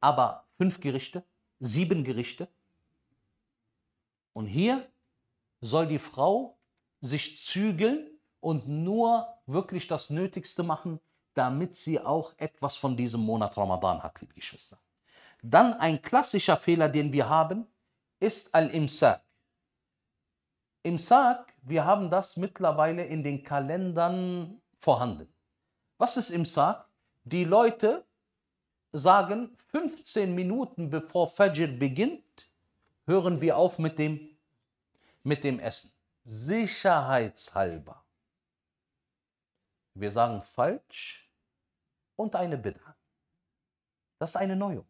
Aber fünf Gerichte, sieben Gerichte, und hier soll die Frau sich zügeln und nur wirklich das Nötigste machen, damit sie auch etwas von diesem Monat Ramadan hat, liebe Geschwister. Dann ein klassischer Fehler, den wir haben, ist Al-Imsak. Imsak, wir haben das mittlerweile in den Kalendern vorhanden. Was ist Imsak? Die Leute sagen 15 Minuten bevor Fajr beginnt, hören wir auf mit dem, mit dem Essen. Sicherheitshalber. Wir sagen falsch und eine Bid'a. Das ist eine Neuung.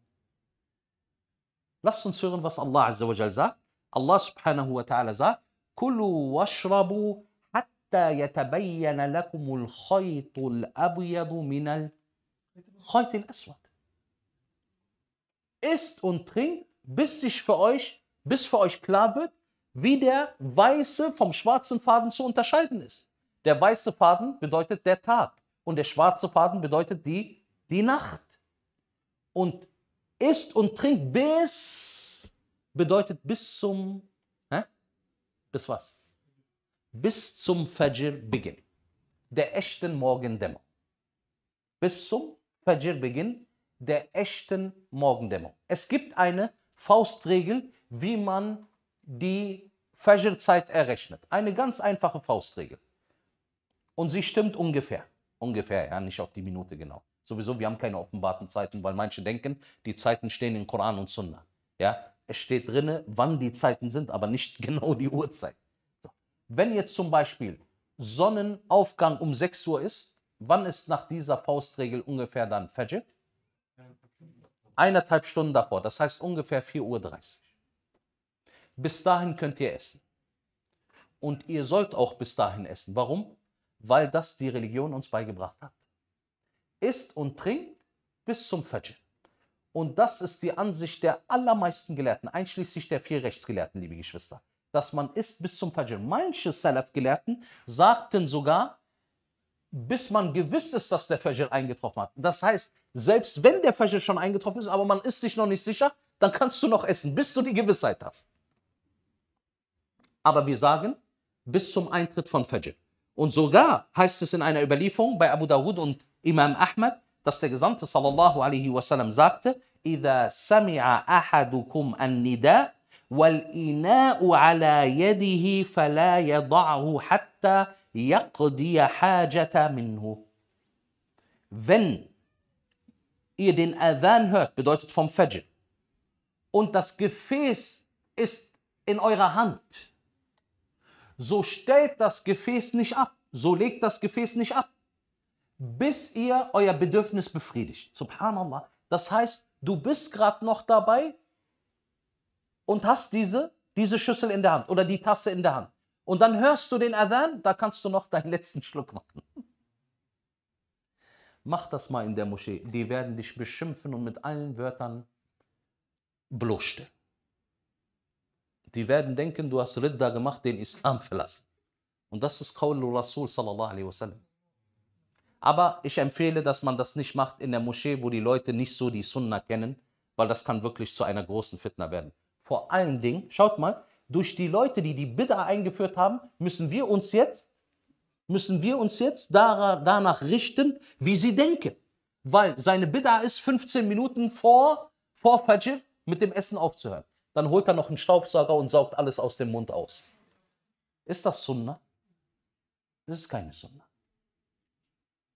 Lasst uns hören, was Allah Azza sagt. Allah subhanahu wa ta'ala sagt, Kulu washrabu hatta yatabayyana lakumul khaytul abyadu minal khaytil aswad. Isst und trinkt, bis sich für euch bis für euch klar wird, wie der weiße vom schwarzen Faden zu unterscheiden ist. Der weiße Faden bedeutet der Tag und der schwarze Faden bedeutet die, die Nacht. Und isst und trinkt bis, bedeutet bis zum, hä? bis was? Bis zum Fajr-Beginn, der echten Morgendämmerung. Bis zum Fajr-Beginn, der echten Morgendämmerung. Es gibt eine Faustregel, wie man die Fajr-Zeit errechnet. Eine ganz einfache Faustregel. Und sie stimmt ungefähr. Ungefähr, ja, nicht auf die Minute genau. Sowieso, wir haben keine offenbarten Zeiten, weil manche denken, die Zeiten stehen in Koran und Sunna. Ja, es steht drin, wann die Zeiten sind, aber nicht genau die Uhrzeit. So. Wenn jetzt zum Beispiel Sonnenaufgang um 6 Uhr ist, wann ist nach dieser Faustregel ungefähr dann Fajr? Eineinhalb Stunden davor, das heißt ungefähr 4.30 Uhr. Bis dahin könnt ihr essen. Und ihr sollt auch bis dahin essen. Warum? Weil das die Religion uns beigebracht hat. Isst und trinkt bis zum Fajr. Und das ist die Ansicht der allermeisten Gelehrten, einschließlich der vier Rechtsgelehrten, liebe Geschwister, dass man isst bis zum Fajr. Manche Salaf-Gelehrten sagten sogar, bis man gewiss ist, dass der Fajr eingetroffen hat. Das heißt, selbst wenn der Fajr schon eingetroffen ist, aber man ist sich noch nicht sicher, dann kannst du noch essen, bis du die Gewissheit hast aber wir sagen bis zum Eintritt von Fajr. Und sogar heißt es in einer Überlieferung bei Abu Dawud und Imam Ahmad, dass der Gesandte sallallahu alaihi wasallam sagte, إذا سمع أحدكم النداء والإناء على يده فلا يضعه حتى يقضي حاجة منه. Wenn ihr den Adhan hört, bedeutet vom Fajr, und das Gefäß ist in eurer Hand, so stellt das Gefäß nicht ab, so legt das Gefäß nicht ab, bis ihr euer Bedürfnis befriedigt. Subhanallah. Das heißt, du bist gerade noch dabei und hast diese, diese Schüssel in der Hand oder die Tasse in der Hand. Und dann hörst du den Adhan, da kannst du noch deinen letzten Schluck machen. Mach das mal in der Moschee. Die werden dich beschimpfen und mit allen Wörtern bloßstellen die werden denken, du hast Ridda gemacht, den Islam verlassen. Und das ist Qaul Rasul sallallahu alaihi wasallam. Aber ich empfehle, dass man das nicht macht in der Moschee, wo die Leute nicht so die Sunna kennen, weil das kann wirklich zu einer großen Fitna werden. Vor allen Dingen, schaut mal, durch die Leute, die die Bid'a eingeführt haben, müssen wir uns jetzt, müssen wir uns jetzt danach richten, wie sie denken. Weil seine Bid'a ist, 15 Minuten vor, vor Fajr mit dem Essen aufzuhören dann holt er noch einen Staubsauger und saugt alles aus dem Mund aus. Ist das Sunna? Das ist keine Sunna.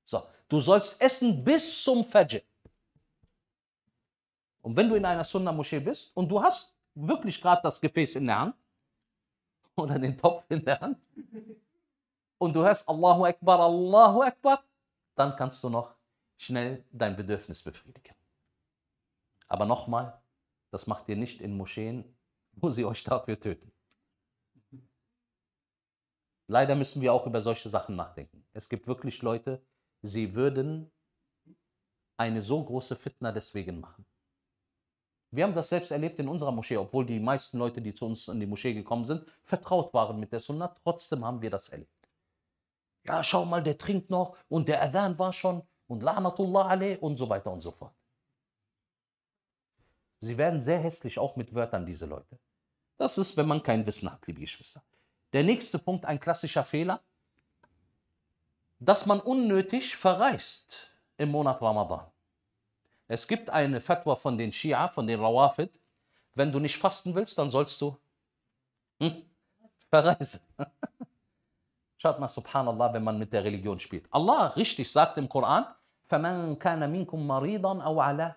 So, du sollst essen bis zum Fajr. Und wenn du in einer Sunna-Moschee bist und du hast wirklich gerade das Gefäß in der Hand oder den Topf in der Hand und du hörst Allahu Akbar, Allahu Akbar, dann kannst du noch schnell dein Bedürfnis befriedigen. Aber nochmal, das macht ihr nicht in Moscheen, wo sie euch dafür töten. Leider müssen wir auch über solche Sachen nachdenken. Es gibt wirklich Leute, sie würden eine so große Fitna deswegen machen. Wir haben das selbst erlebt in unserer Moschee, obwohl die meisten Leute, die zu uns in die Moschee gekommen sind, vertraut waren mit der Sunna, trotzdem haben wir das erlebt. Ja, schau mal, der trinkt noch und der Adhan war schon und La'natullah aleh und so weiter und so fort. Sie werden sehr hässlich, auch mit Wörtern, diese Leute. Das ist, wenn man kein Wissen hat, liebe Geschwister. Der nächste Punkt, ein klassischer Fehler, dass man unnötig verreist im Monat Ramadan. Es gibt eine Fatwa von den Shia, von den Rawafid, wenn du nicht fasten willst, dann sollst du hm, verreisen. Schaut mal, subhanallah, wenn man mit der Religion spielt. Allah richtig sagt im Koran, فَمَنْ كَانَ مِنْكُمْ مَرِيضًا أَوْ عَلَى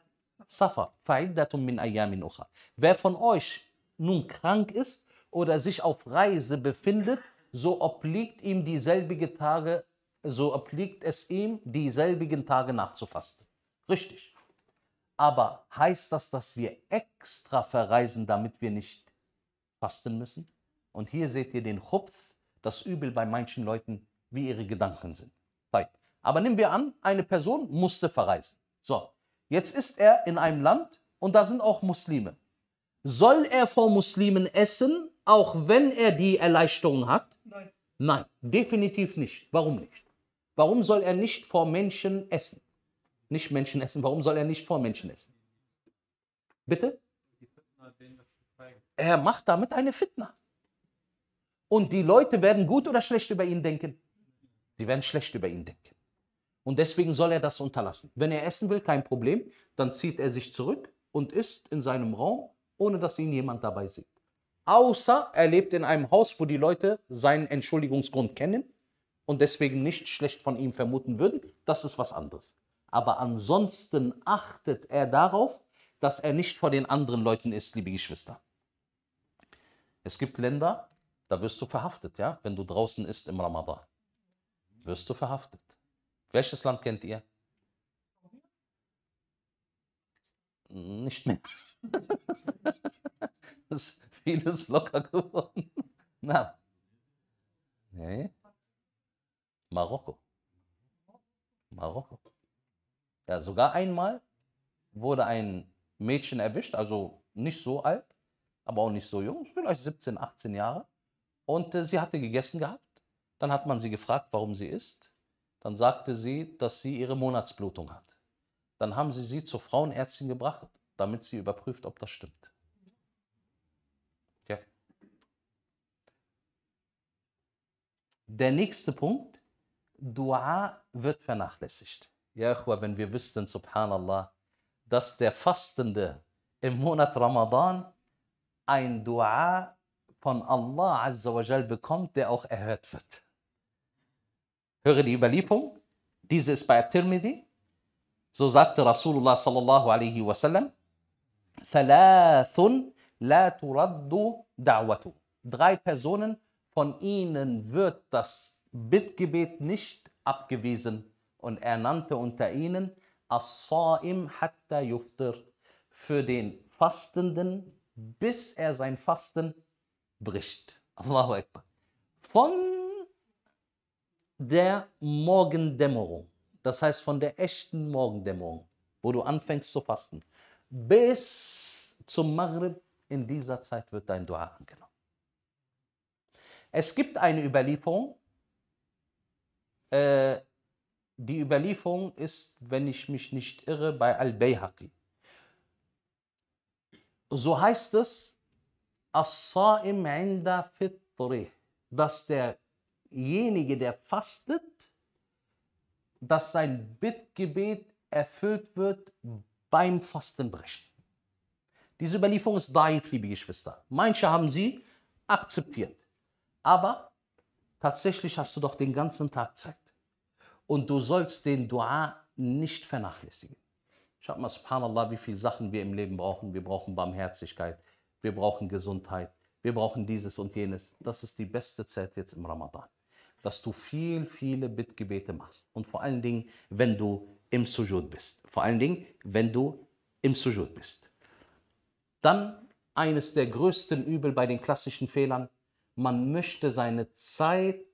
Safar, fa'iddatum min ayamin ukhar. Wer von euch nun krank ist oder sich auf Reise befindet, so obliegt ihm dieselbige Tage, so obliegt es ihm, dieselbigen Tage nachzufasten. Richtig. Aber heißt das, dass wir extra verreisen, damit wir nicht fasten müssen? Und hier seht ihr den Hupf, das Übel bei manchen Leuten, wie ihre Gedanken sind. Aber nehmen wir an, eine Person musste verreisen. So, Jetzt ist er in einem Land und da sind auch Muslime. Soll er vor Muslimen essen, auch wenn er die Erleichterung hat? Nein. Nein, definitiv nicht. Warum nicht? Warum soll er nicht vor Menschen essen? Nicht Menschen essen. Warum soll er nicht vor Menschen essen? Bitte? Er macht damit eine Fitna. Und die Leute werden gut oder schlecht über ihn denken? Sie werden schlecht über ihn denken. Und deswegen soll er das unterlassen. Wenn er essen will, kein Problem, dann zieht er sich zurück und isst in seinem Raum, ohne dass ihn jemand dabei sieht. Außer er lebt in einem Haus, wo die Leute seinen Entschuldigungsgrund kennen und deswegen nicht schlecht von ihm vermuten würden. Das ist was anderes. Aber ansonsten achtet er darauf, dass er nicht vor den anderen Leuten ist, liebe Geschwister. Es gibt Länder, da wirst du verhaftet, ja, wenn du draußen isst im Ramadan. Wirst du verhaftet. Welches Land kennt ihr? Nicht mehr. das ist vieles locker geworden. Na. Nee. Marokko. Marokko. Ja, sogar einmal wurde ein Mädchen erwischt, also nicht so alt, aber auch nicht so jung, vielleicht 17, 18 Jahre. Und äh, sie hatte gegessen gehabt. Dann hat man sie gefragt, warum sie isst. Dann sagte sie, dass sie ihre Monatsblutung hat. Dann haben sie sie zur Frauenärztin gebracht, damit sie überprüft, ob das stimmt. Ja. Der nächste Punkt, Dua wird vernachlässigt. Ja, wenn wir wüssten, subhanallah, dass der Fastende im Monat Ramadan ein Dua von Allah Azza wa bekommt, der auch erhört wird. Höre die Überlieferung, diese ist bei Tirmidhi. So sagte Rasulullah sallallahu alaihi wasallam, Thalathun la turaddu da'watu. Drei Personen, von ihnen wird das Bittgebet nicht abgewiesen. Und er nannte unter ihnen As-Sa'im hatta yuftir. Für den Fastenden, bis er sein Fasten bricht. Allahu Akbar. Von der Morgendämmerung, das heißt von der echten Morgendämmerung, wo du anfängst zu fasten, bis zum Maghrib, in dieser Zeit wird dein Dua angenommen. Es gibt eine Überlieferung. Äh, die Überlieferung ist, wenn ich mich nicht irre, bei Al-Bayhaqi. So heißt es, As-Sa'im inda fitrih, dass der derjenige, der fastet, dass sein Bittgebet erfüllt wird beim Fastenbrechen. Diese Überlieferung ist daif, liebe Geschwister. Manche haben sie akzeptiert. Aber tatsächlich hast du doch den ganzen Tag Zeit. Und du sollst den Dua nicht vernachlässigen. Schaut mal, subhanallah, wie viele Sachen wir im Leben brauchen. Wir brauchen Barmherzigkeit, wir brauchen Gesundheit, wir brauchen dieses und jenes. Das ist die beste Zeit jetzt im Ramadan dass du viel, viele Bittgebete machst. Und vor allen Dingen, wenn du im Sujud bist. Vor allen Dingen, wenn du im Sujud bist. Dann eines der größten Übel bei den klassischen Fehlern. Man möchte seine Zeit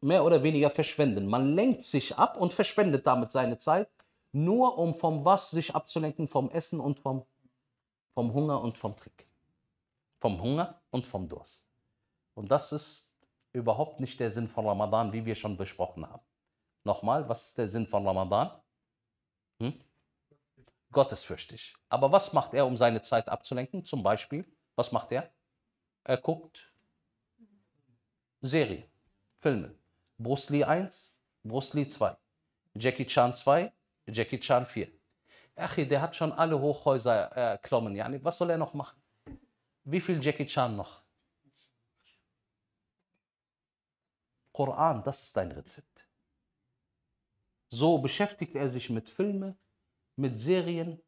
mehr oder weniger verschwenden. Man lenkt sich ab und verschwendet damit seine Zeit, nur um vom was sich abzulenken, vom Essen und vom, vom Hunger und vom Trick. Vom Hunger und vom Durst. Und das ist überhaupt nicht der Sinn von Ramadan, wie wir schon besprochen haben. Nochmal, was ist der Sinn von Ramadan? Hm? Gottesfürchtig. Aber was macht er, um seine Zeit abzulenken? Zum Beispiel, was macht er? Er guckt Serien, Filme. Bruce Lee 1, Bruce Lee 2. Jackie Chan 2, Jackie Chan 4. Achi, der hat schon alle Hochhäuser erklommen. Äh, was soll er noch machen? Wie viel Jackie Chan noch? Koran, das ist dein Rezept. So beschäftigt er sich mit Filmen, mit Serien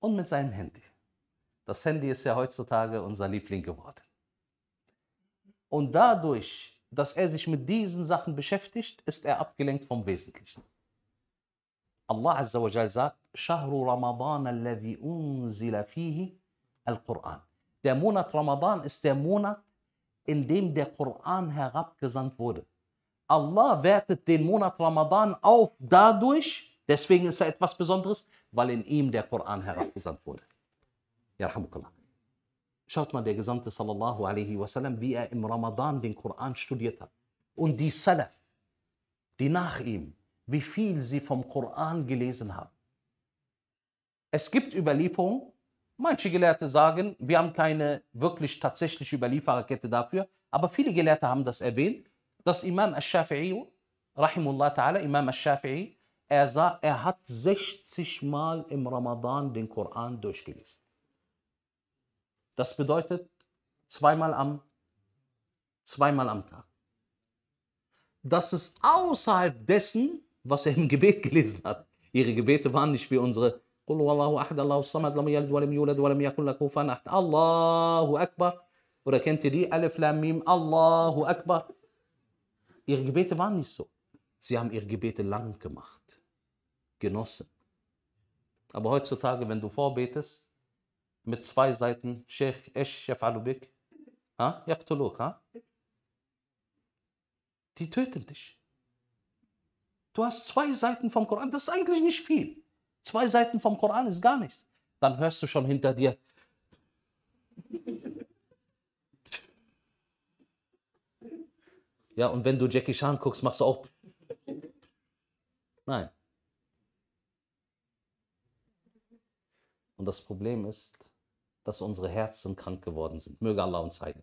und mit seinem Handy. Das Handy ist ja heutzutage unser Liebling geworden. Und dadurch, dass er sich mit diesen Sachen beschäftigt, ist er abgelenkt vom Wesentlichen. Allah Azza wa Jal sagt, Ramadan unzila fihi al Der Monat Ramadan ist der Monat, in dem der Koran herabgesandt wurde. Allah wertet den Monat Ramadan auf dadurch, deswegen ist er etwas Besonderes, weil in ihm der Koran herabgesandt wurde. Ja, Schaut mal, der Gesandte sallallahu alaihi wasallam, wie er im Ramadan den Koran studiert hat. Und die Salaf, die nach ihm, wie viel sie vom Koran gelesen haben. Es gibt Überlieferungen, manche Gelehrte sagen, wir haben keine wirklich tatsächliche Überliefererkette dafür, aber viele Gelehrte haben das erwähnt, dass Imam al-Shafi'i, Rahimullah Ta'ala, Imam al-Shafi'i, er, sah, er hat 60 Mal im Ramadan den Koran durchgelesen. Das bedeutet zweimal am, zweimal am Tag. Das ist außerhalb dessen, was er im Gebet gelesen hat. Ihre Gebete waren nicht wie unsere. Allahu Akbar. Oder kennt ihr die? Alif Lam Mim, Allahu Akbar. Ihre Gebete waren nicht so. Sie haben ihre Gebete lang gemacht, genossen. Aber heutzutage, wenn du vorbetest, mit zwei Seiten, Sheikh, Esh, Shafalubik, Yaktuluk, die töten dich. Du hast zwei Seiten vom Koran, das ist eigentlich nicht viel. Zwei Seiten vom Koran ist gar nichts. Dann hörst du schon hinter dir, Ja, und wenn du Jackie Chan guckst, machst du auch. Nein. Und das Problem ist, dass unsere Herzen krank geworden sind. Möge Allah uns heilen.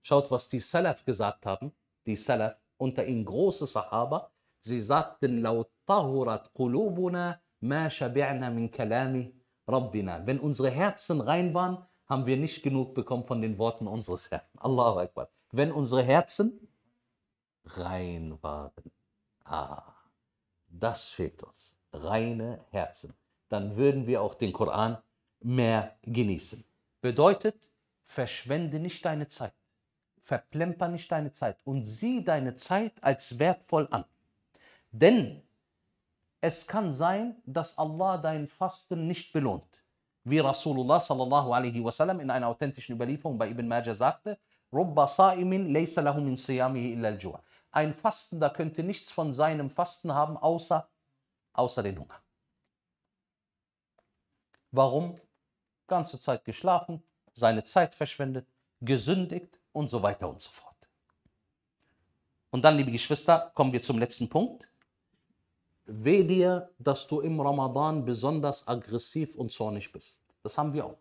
Schaut, was die Salaf gesagt haben. Die Salaf, unter ihnen große Sahaba. Sie sagten, laut tahurat qulubuna ma shabi'na min kalami rabbina. Wenn unsere Herzen rein waren, haben wir nicht genug bekommen von den Worten unseres Herrn. Allahu Akbar. Wenn unsere Herzen rein waren. Ah, das fehlt uns. Reine Herzen. Dann würden wir auch den Koran mehr genießen. Bedeutet, verschwende nicht deine Zeit. Verplemper nicht deine Zeit und sieh deine Zeit als wertvoll an. Denn es kann sein, dass Allah dein Fasten nicht belohnt. Wie Rasulullah sallallahu alaihi wasallam in einer authentischen Überlieferung bei Ibn Majah sagte, Rubba sa'imin leysa لَهُ مِنْ صِيَامِهِ إِلَّا الْجُوعَ ein Fastender könnte nichts von seinem Fasten haben, außer, außer den Hunger. Warum? Ganze Zeit geschlafen, seine Zeit verschwendet, gesündigt und so weiter und so fort. Und dann, liebe Geschwister, kommen wir zum letzten Punkt. Weh dir, dass du im Ramadan besonders aggressiv und zornig bist. Das haben wir auch.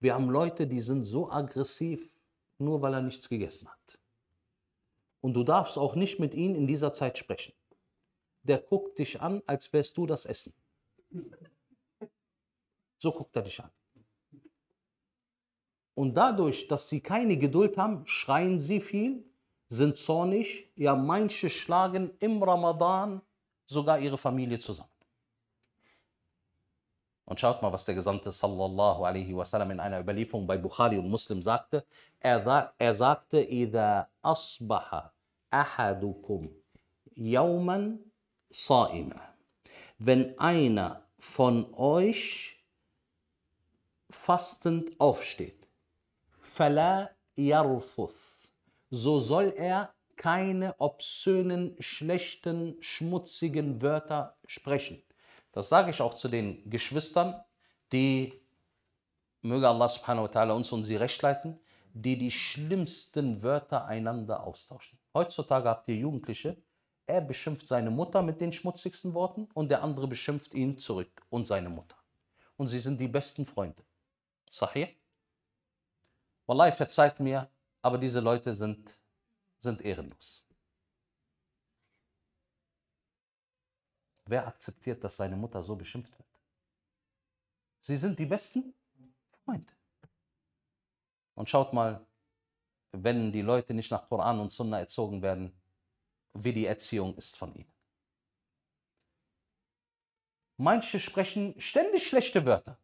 Wir haben Leute, die sind so aggressiv, nur weil er nichts gegessen hat. Und du darfst auch nicht mit ihm in dieser Zeit sprechen. Der guckt dich an, als wärst du das Essen. So guckt er dich an. Und dadurch, dass sie keine Geduld haben, schreien sie viel, sind zornig. Ja, manche schlagen im Ramadan sogar ihre Familie zusammen. Und schaut mal, was der Gesandte sallallahu alaihi wasallam in einer Überlieferung bei Bukhari und Muslim sagte. Er, er sagte, إِذَا أَصْبَحَ أَحَدُكُمْ يَوْمًا صَائِمًا Wenn einer von euch fastend aufsteht, فَلَا يَرْفُث So soll er keine obszönen, schlechten, schmutzigen Wörter sprechen. Das sage ich auch zu den Geschwistern, die, möge Allah subhanahu wa ta'ala uns und sie recht leiten, die die schlimmsten Wörter einander austauschen. Heutzutage habt ihr Jugendliche, er beschimpft seine Mutter mit den schmutzigsten Worten und der andere beschimpft ihn zurück und seine Mutter. Und sie sind die besten Freunde. Sahih? Wallahi, verzeiht mir, aber diese Leute sind, sind ehrenlos. Wer akzeptiert, dass seine Mutter so beschimpft wird? Sie sind die besten Freunde. Und schaut mal, wenn die Leute nicht nach Koran und Sunna erzogen werden, wie die Erziehung ist von ihnen. Manche sprechen ständig schlechte Wörter.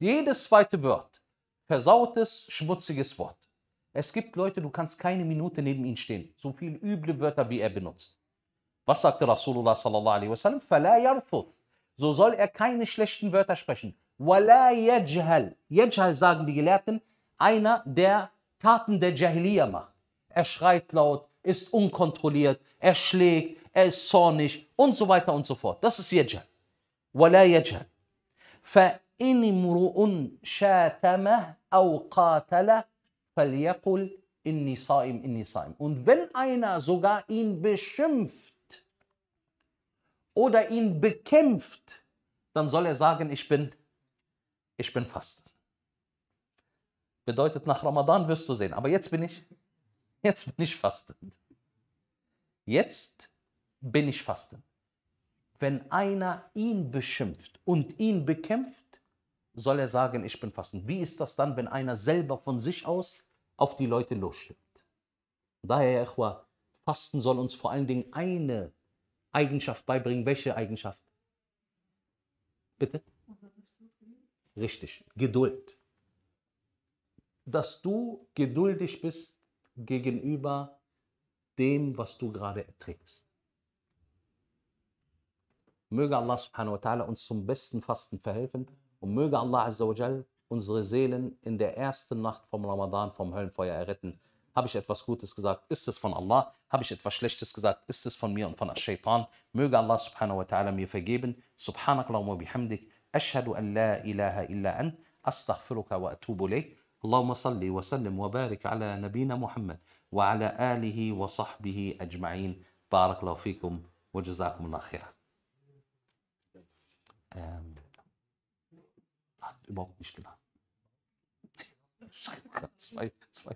Jedes zweite Wort. Versautes, schmutziges Wort. Es gibt Leute, du kannst keine Minute neben ihnen stehen. So viele üble Wörter, wie er benutzt. Was sagte Rasulullah sallallahu alaihi wasallam? Fala yarfuth. So soll er keine schlechten Wörter sprechen. Wala yajhal. Yajhal sagen die Gelehrten, einer, der Taten der Jahiliyyah macht. Er schreit laut, ist unkontrolliert, er schlägt, er ist zornig und so weiter und so fort. Das ist Yajhal. ولا yajhal. فإن امرؤ شاتمه أو قاتله فليقل إني صائم إني صائم und wenn einer sogar ihn beschimpft oder ihn bekämpft, dann soll er sagen, ich bin, ich bin Fasten. Bedeutet, nach Ramadan wirst du sehen. Aber jetzt bin ich, jetzt bin ich fastend. Jetzt bin ich Fasten. Wenn einer ihn beschimpft und ihn bekämpft, soll er sagen, ich bin Fasten. Wie ist das dann, wenn einer selber von sich aus auf die Leute losstimmt? Daher, Ikhwa, Fasten soll uns vor allen Dingen eine Eigenschaft beibringen. Welche Eigenschaft? Bitte? Richtig, Geduld. Dass du geduldig bist gegenüber dem, was du gerade erträgst. Möge Allah subhanahu wa ta'ala uns zum besten Fasten verhelfen und möge Allah azza wa unsere Seelen in der ersten Nacht vom Ramadan vom Höllenfeuer erretten. habe ich etwas Gutes gesagt, ist es von Allah. Habe ich etwas Schlechtes gesagt, ist es von mir und von Shaitan. Möge Allah subhanahu wa ta'ala mir vergeben. wa bihamdik. Ashhadu an la ilaha illa an. Astaghfiruka wa atubu ilayk. اللهم صل وسلم وبارك على نبينا محمد وعلى آله وصحبه أجمعين بارك الله فيكم وجزاكم الله خيرا ähm, hat überhaupt nicht gelacht. Scheiße, zwei, zwei.